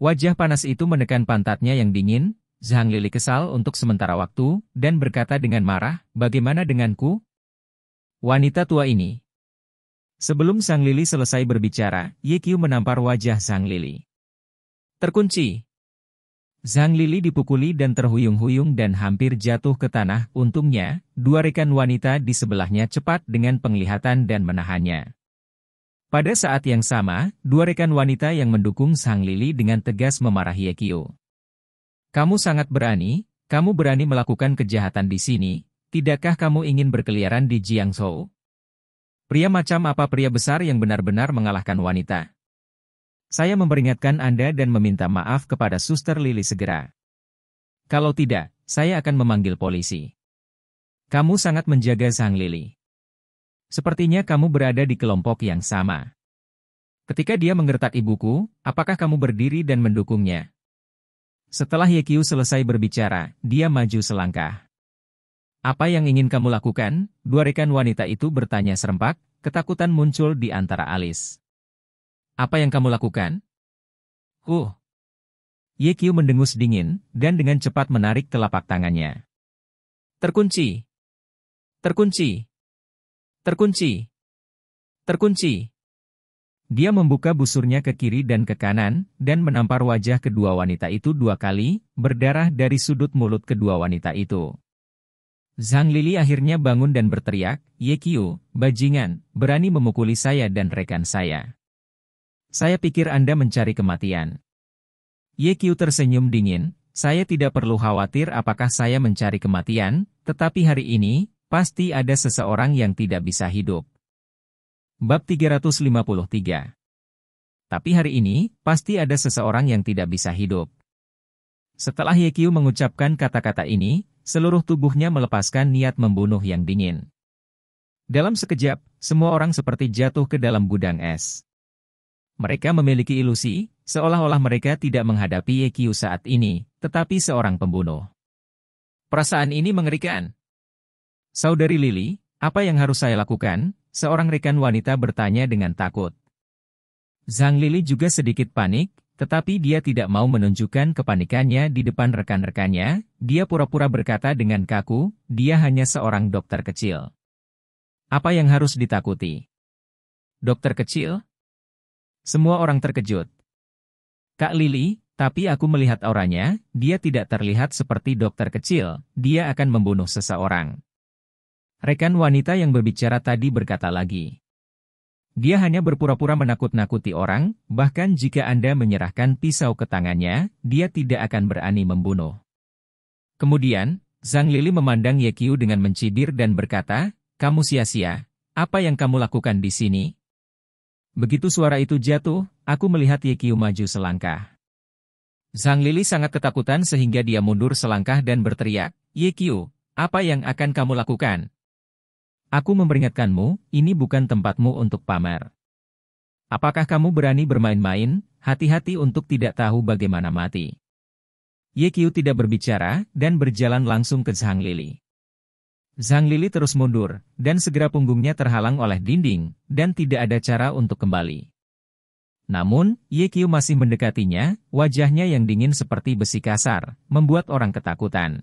Wajah panas itu menekan pantatnya yang dingin, Zhang Lili kesal untuk sementara waktu, dan berkata dengan marah, bagaimana denganku? Wanita tua ini. Sebelum Sang Lili selesai berbicara, Ye Qiu menampar wajah Sang Lili. Terkunci. Zhang Lili dipukuli dan terhuyung-huyung dan hampir jatuh ke tanah. Untungnya, dua rekan wanita di sebelahnya cepat dengan penglihatan dan menahannya. Pada saat yang sama, dua rekan wanita yang mendukung Sang Lili dengan tegas memarahi Yekio. Kamu sangat berani, kamu berani melakukan kejahatan di sini, tidakkah kamu ingin berkeliaran di Jiangzhou? Pria macam apa pria besar yang benar-benar mengalahkan wanita? Saya memperingatkan Anda dan meminta maaf kepada Suster Lili segera. Kalau tidak, saya akan memanggil polisi. Kamu sangat menjaga Sang Lili. Sepertinya kamu berada di kelompok yang sama. Ketika dia menggertak ibuku, apakah kamu berdiri dan mendukungnya? Setelah Yekyu selesai berbicara, dia maju selangkah. Apa yang ingin kamu lakukan? Dua rekan wanita itu bertanya serempak, ketakutan muncul di antara alis. Apa yang kamu lakukan? Huh. Yekyu mendengus dingin, dan dengan cepat menarik telapak tangannya. Terkunci. Terkunci. Terkunci. Terkunci. Dia membuka busurnya ke kiri dan ke kanan, dan menampar wajah kedua wanita itu dua kali, berdarah dari sudut mulut kedua wanita itu. Zhang Lili akhirnya bangun dan berteriak, Ye Qiu, bajingan, berani memukuli saya dan rekan saya. Saya pikir Anda mencari kematian. Ye Qiu tersenyum dingin, saya tidak perlu khawatir apakah saya mencari kematian, tetapi hari ini, Pasti ada seseorang yang tidak bisa hidup. Bab 353 Tapi hari ini, pasti ada seseorang yang tidak bisa hidup. Setelah Yekyu mengucapkan kata-kata ini, seluruh tubuhnya melepaskan niat membunuh yang dingin. Dalam sekejap, semua orang seperti jatuh ke dalam gudang es. Mereka memiliki ilusi, seolah-olah mereka tidak menghadapi Yekyu saat ini, tetapi seorang pembunuh. Perasaan ini mengerikan. Saudari Lili, apa yang harus saya lakukan? Seorang rekan wanita bertanya dengan takut. Zhang Lili juga sedikit panik, tetapi dia tidak mau menunjukkan kepanikannya di depan rekan-rekannya, dia pura-pura berkata dengan kaku, dia hanya seorang dokter kecil. Apa yang harus ditakuti? Dokter kecil? Semua orang terkejut. Kak Lili, tapi aku melihat auranya, dia tidak terlihat seperti dokter kecil, dia akan membunuh seseorang. Rekan wanita yang berbicara tadi berkata lagi. Dia hanya berpura-pura menakut-nakuti orang, bahkan jika Anda menyerahkan pisau ke tangannya, dia tidak akan berani membunuh. Kemudian, Zhang Lili memandang Ye Qiu dengan mencibir dan berkata, Kamu sia-sia, apa yang kamu lakukan di sini? Begitu suara itu jatuh, aku melihat Ye Qiu maju selangkah. Zhang Lili sangat ketakutan sehingga dia mundur selangkah dan berteriak, Ye Qiu, apa yang akan kamu lakukan? Aku memperingatkanmu, ini bukan tempatmu untuk pamer. Apakah kamu berani bermain-main? Hati-hati untuk tidak tahu bagaimana mati. Ye Qiu tidak berbicara dan berjalan langsung ke Zhang Lili. Zhang Lili terus mundur, dan segera punggungnya terhalang oleh dinding, dan tidak ada cara untuk kembali. Namun, Ye Qiu masih mendekatinya, wajahnya yang dingin seperti besi kasar, membuat orang ketakutan.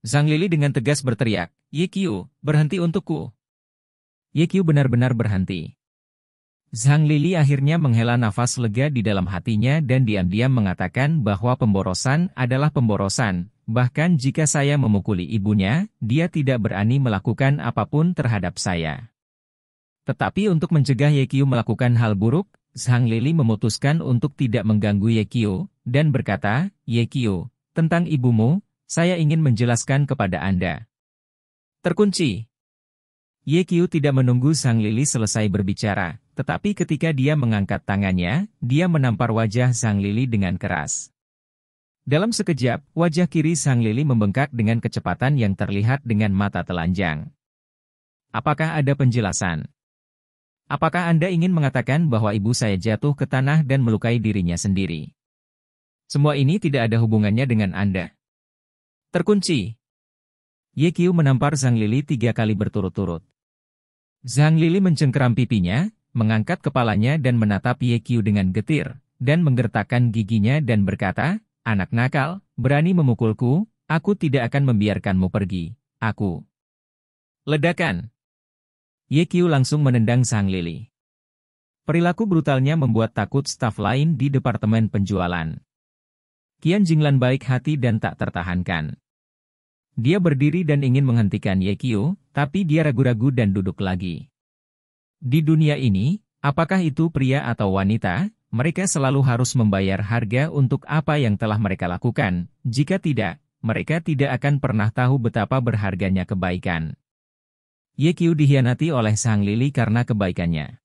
Zhang Lili dengan tegas berteriak, Ye berhenti untukku. Ye benar-benar berhenti. Zhang Lili akhirnya menghela nafas lega di dalam hatinya dan diam-diam mengatakan bahwa pemborosan adalah pemborosan, bahkan jika saya memukuli ibunya, dia tidak berani melakukan apapun terhadap saya. Tetapi untuk mencegah Ye melakukan hal buruk, Zhang Lili memutuskan untuk tidak mengganggu Ye dan berkata, Ye tentang ibumu, saya ingin menjelaskan kepada Anda. Terkunci. Qiu tidak menunggu Sang Lili selesai berbicara, tetapi ketika dia mengangkat tangannya, dia menampar wajah Sang Lili dengan keras. Dalam sekejap, wajah kiri Sang Lili membengkak dengan kecepatan yang terlihat dengan mata telanjang. Apakah ada penjelasan? Apakah Anda ingin mengatakan bahwa ibu saya jatuh ke tanah dan melukai dirinya sendiri? Semua ini tidak ada hubungannya dengan Anda. Terkunci. Ye Qiu menampar Zhang Lili tiga kali berturut-turut. Zhang Lili mencengkeram pipinya, mengangkat kepalanya dan menatap Ye Qiu dengan getir, dan menggertakkan giginya dan berkata, Anak nakal, berani memukulku, aku tidak akan membiarkanmu pergi, aku. Ledakan. Ye Qiu langsung menendang Zhang Lili. Perilaku brutalnya membuat takut staf lain di Departemen Penjualan. Qian Jinglan baik hati dan tak tertahankan. Dia berdiri dan ingin menghentikan Ye Qiu, tapi dia ragu-ragu dan duduk lagi. Di dunia ini, apakah itu pria atau wanita, mereka selalu harus membayar harga untuk apa yang telah mereka lakukan. Jika tidak, mereka tidak akan pernah tahu betapa berharganya kebaikan. Ye Qiu dihianati oleh Sang Lili karena kebaikannya.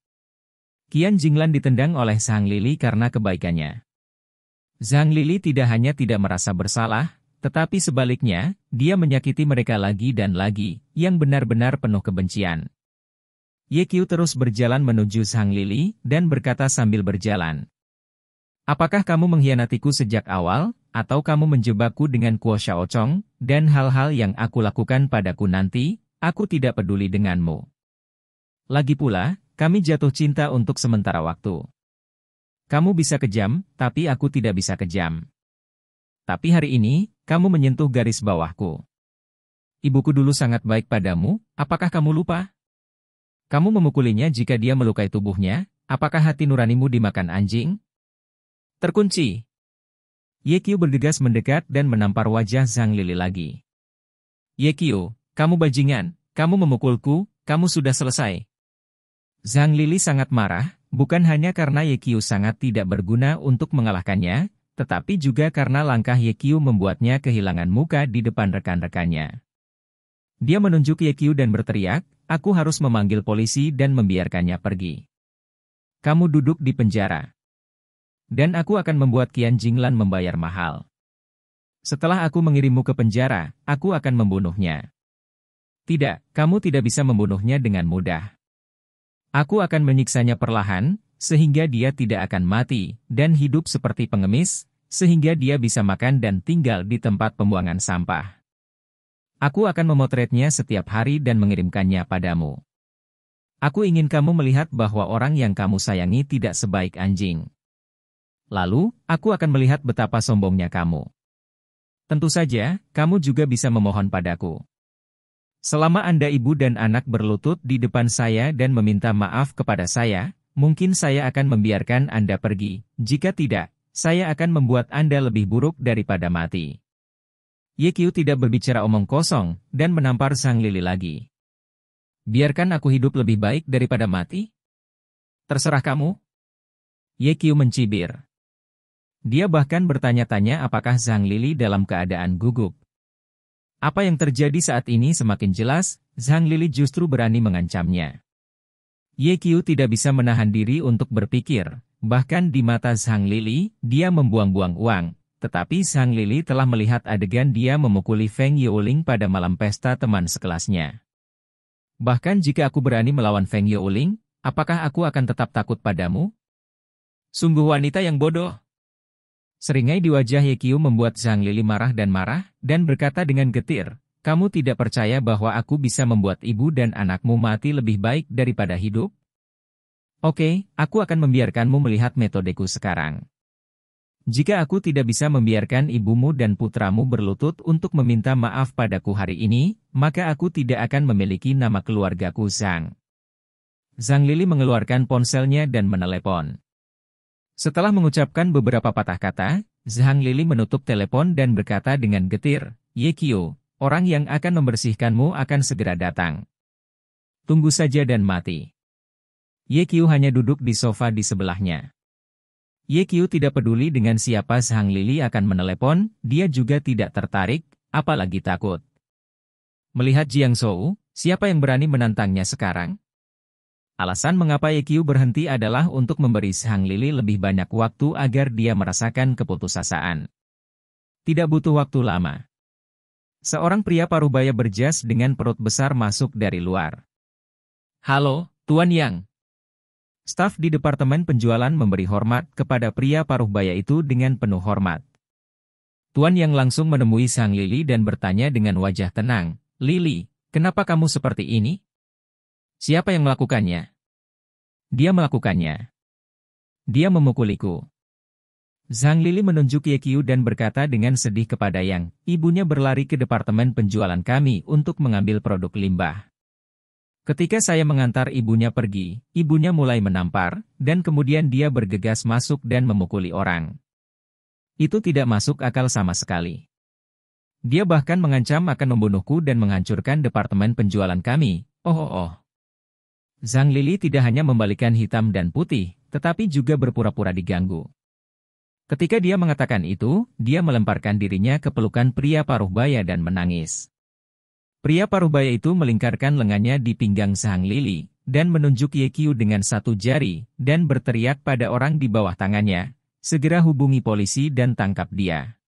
Qian Jinglan ditendang oleh Sang Lili karena kebaikannya. Zhang Lili tidak hanya tidak merasa bersalah, tetapi sebaliknya, dia menyakiti mereka lagi dan lagi, yang benar-benar penuh kebencian. Ye Qiu terus berjalan menuju Zhang Lili, dan berkata sambil berjalan. Apakah kamu mengkhianatiku sejak awal, atau kamu menjebakku dengan Kuo Chong, dan hal-hal yang aku lakukan padaku nanti, aku tidak peduli denganmu. Lagi pula, kami jatuh cinta untuk sementara waktu. Kamu bisa kejam, tapi aku tidak bisa kejam. Tapi hari ini, kamu menyentuh garis bawahku. Ibuku dulu sangat baik padamu, apakah kamu lupa? Kamu memukulinya jika dia melukai tubuhnya, apakah hati nuranimu dimakan anjing? Terkunci. Yekyu bergegas mendekat dan menampar wajah Zhang Lili lagi. Yekyu, kamu bajingan, kamu memukulku, kamu sudah selesai. Zhang Lili sangat marah, Bukan hanya karena Yekyu sangat tidak berguna untuk mengalahkannya, tetapi juga karena langkah Yekyu membuatnya kehilangan muka di depan rekan-rekannya. Dia menunjuk Yekyu dan berteriak, aku harus memanggil polisi dan membiarkannya pergi. Kamu duduk di penjara. Dan aku akan membuat Kian Jinglan membayar mahal. Setelah aku mengirimmu ke penjara, aku akan membunuhnya. Tidak, kamu tidak bisa membunuhnya dengan mudah. Aku akan menyiksanya perlahan, sehingga dia tidak akan mati, dan hidup seperti pengemis, sehingga dia bisa makan dan tinggal di tempat pembuangan sampah. Aku akan memotretnya setiap hari dan mengirimkannya padamu. Aku ingin kamu melihat bahwa orang yang kamu sayangi tidak sebaik anjing. Lalu, aku akan melihat betapa sombongnya kamu. Tentu saja, kamu juga bisa memohon padaku. Selama Anda ibu dan anak berlutut di depan saya dan meminta maaf kepada saya, mungkin saya akan membiarkan Anda pergi. Jika tidak, saya akan membuat Anda lebih buruk daripada mati. Yekyu tidak berbicara omong kosong dan menampar sang lili lagi. Biarkan aku hidup lebih baik daripada mati? Terserah kamu. Yekyu mencibir. Dia bahkan bertanya-tanya apakah Zhang Lili dalam keadaan gugup. Apa yang terjadi saat ini semakin jelas, Zhang Lili justru berani mengancamnya. Ye Qiu tidak bisa menahan diri untuk berpikir, bahkan di mata Zhang Lili, dia membuang-buang uang, tetapi Zhang Lili telah melihat adegan dia memukuli Feng Youling pada malam pesta teman sekelasnya. Bahkan jika aku berani melawan Feng Youling, apakah aku akan tetap takut padamu? Sungguh wanita yang bodoh. Seringai di wajah Yekiu membuat Zhang Lili marah dan marah, dan berkata dengan getir, kamu tidak percaya bahwa aku bisa membuat ibu dan anakmu mati lebih baik daripada hidup? Oke, aku akan membiarkanmu melihat metodeku sekarang. Jika aku tidak bisa membiarkan ibumu dan putramu berlutut untuk meminta maaf padaku hari ini, maka aku tidak akan memiliki nama keluargaku Zhang. Zhang Lili mengeluarkan ponselnya dan menelepon. Setelah mengucapkan beberapa patah kata, Zhang Lili menutup telepon dan berkata dengan getir, Ye Qiu, orang yang akan membersihkanmu akan segera datang. Tunggu saja dan mati. Ye Qiu hanya duduk di sofa di sebelahnya. Ye Qiu tidak peduli dengan siapa Zhang Lili akan menelepon, dia juga tidak tertarik, apalagi takut. Melihat Jiang Shou, siapa yang berani menantangnya sekarang? Alasan mengapa EQ berhenti adalah untuk memberi Sang Lili lebih banyak waktu agar dia merasakan keputusasaan. Tidak butuh waktu lama. Seorang pria paruh baya berjas dengan perut besar masuk dari luar. Halo, Tuan Yang. Staf di Departemen Penjualan memberi hormat kepada pria paruh baya itu dengan penuh hormat. Tuan Yang langsung menemui Sang Lili dan bertanya dengan wajah tenang, Lili, kenapa kamu seperti ini? Siapa yang melakukannya? Dia melakukannya. Dia memukuliku. Zhang Lili menunjuk Ye Qiu dan berkata dengan sedih kepada Yang, ibunya berlari ke departemen penjualan kami untuk mengambil produk limbah. Ketika saya mengantar ibunya pergi, ibunya mulai menampar, dan kemudian dia bergegas masuk dan memukuli orang. Itu tidak masuk akal sama sekali. Dia bahkan mengancam akan membunuhku dan menghancurkan departemen penjualan kami. Oh oh oh. Zhang Lili tidak hanya membalikan hitam dan putih, tetapi juga berpura-pura diganggu. Ketika dia mengatakan itu, dia melemparkan dirinya ke pelukan pria paruh baya dan menangis. Pria paruh baya itu melingkarkan lengannya di pinggang Zhang Lili, dan menunjuk Ye dengan satu jari, dan berteriak pada orang di bawah tangannya, segera hubungi polisi dan tangkap dia.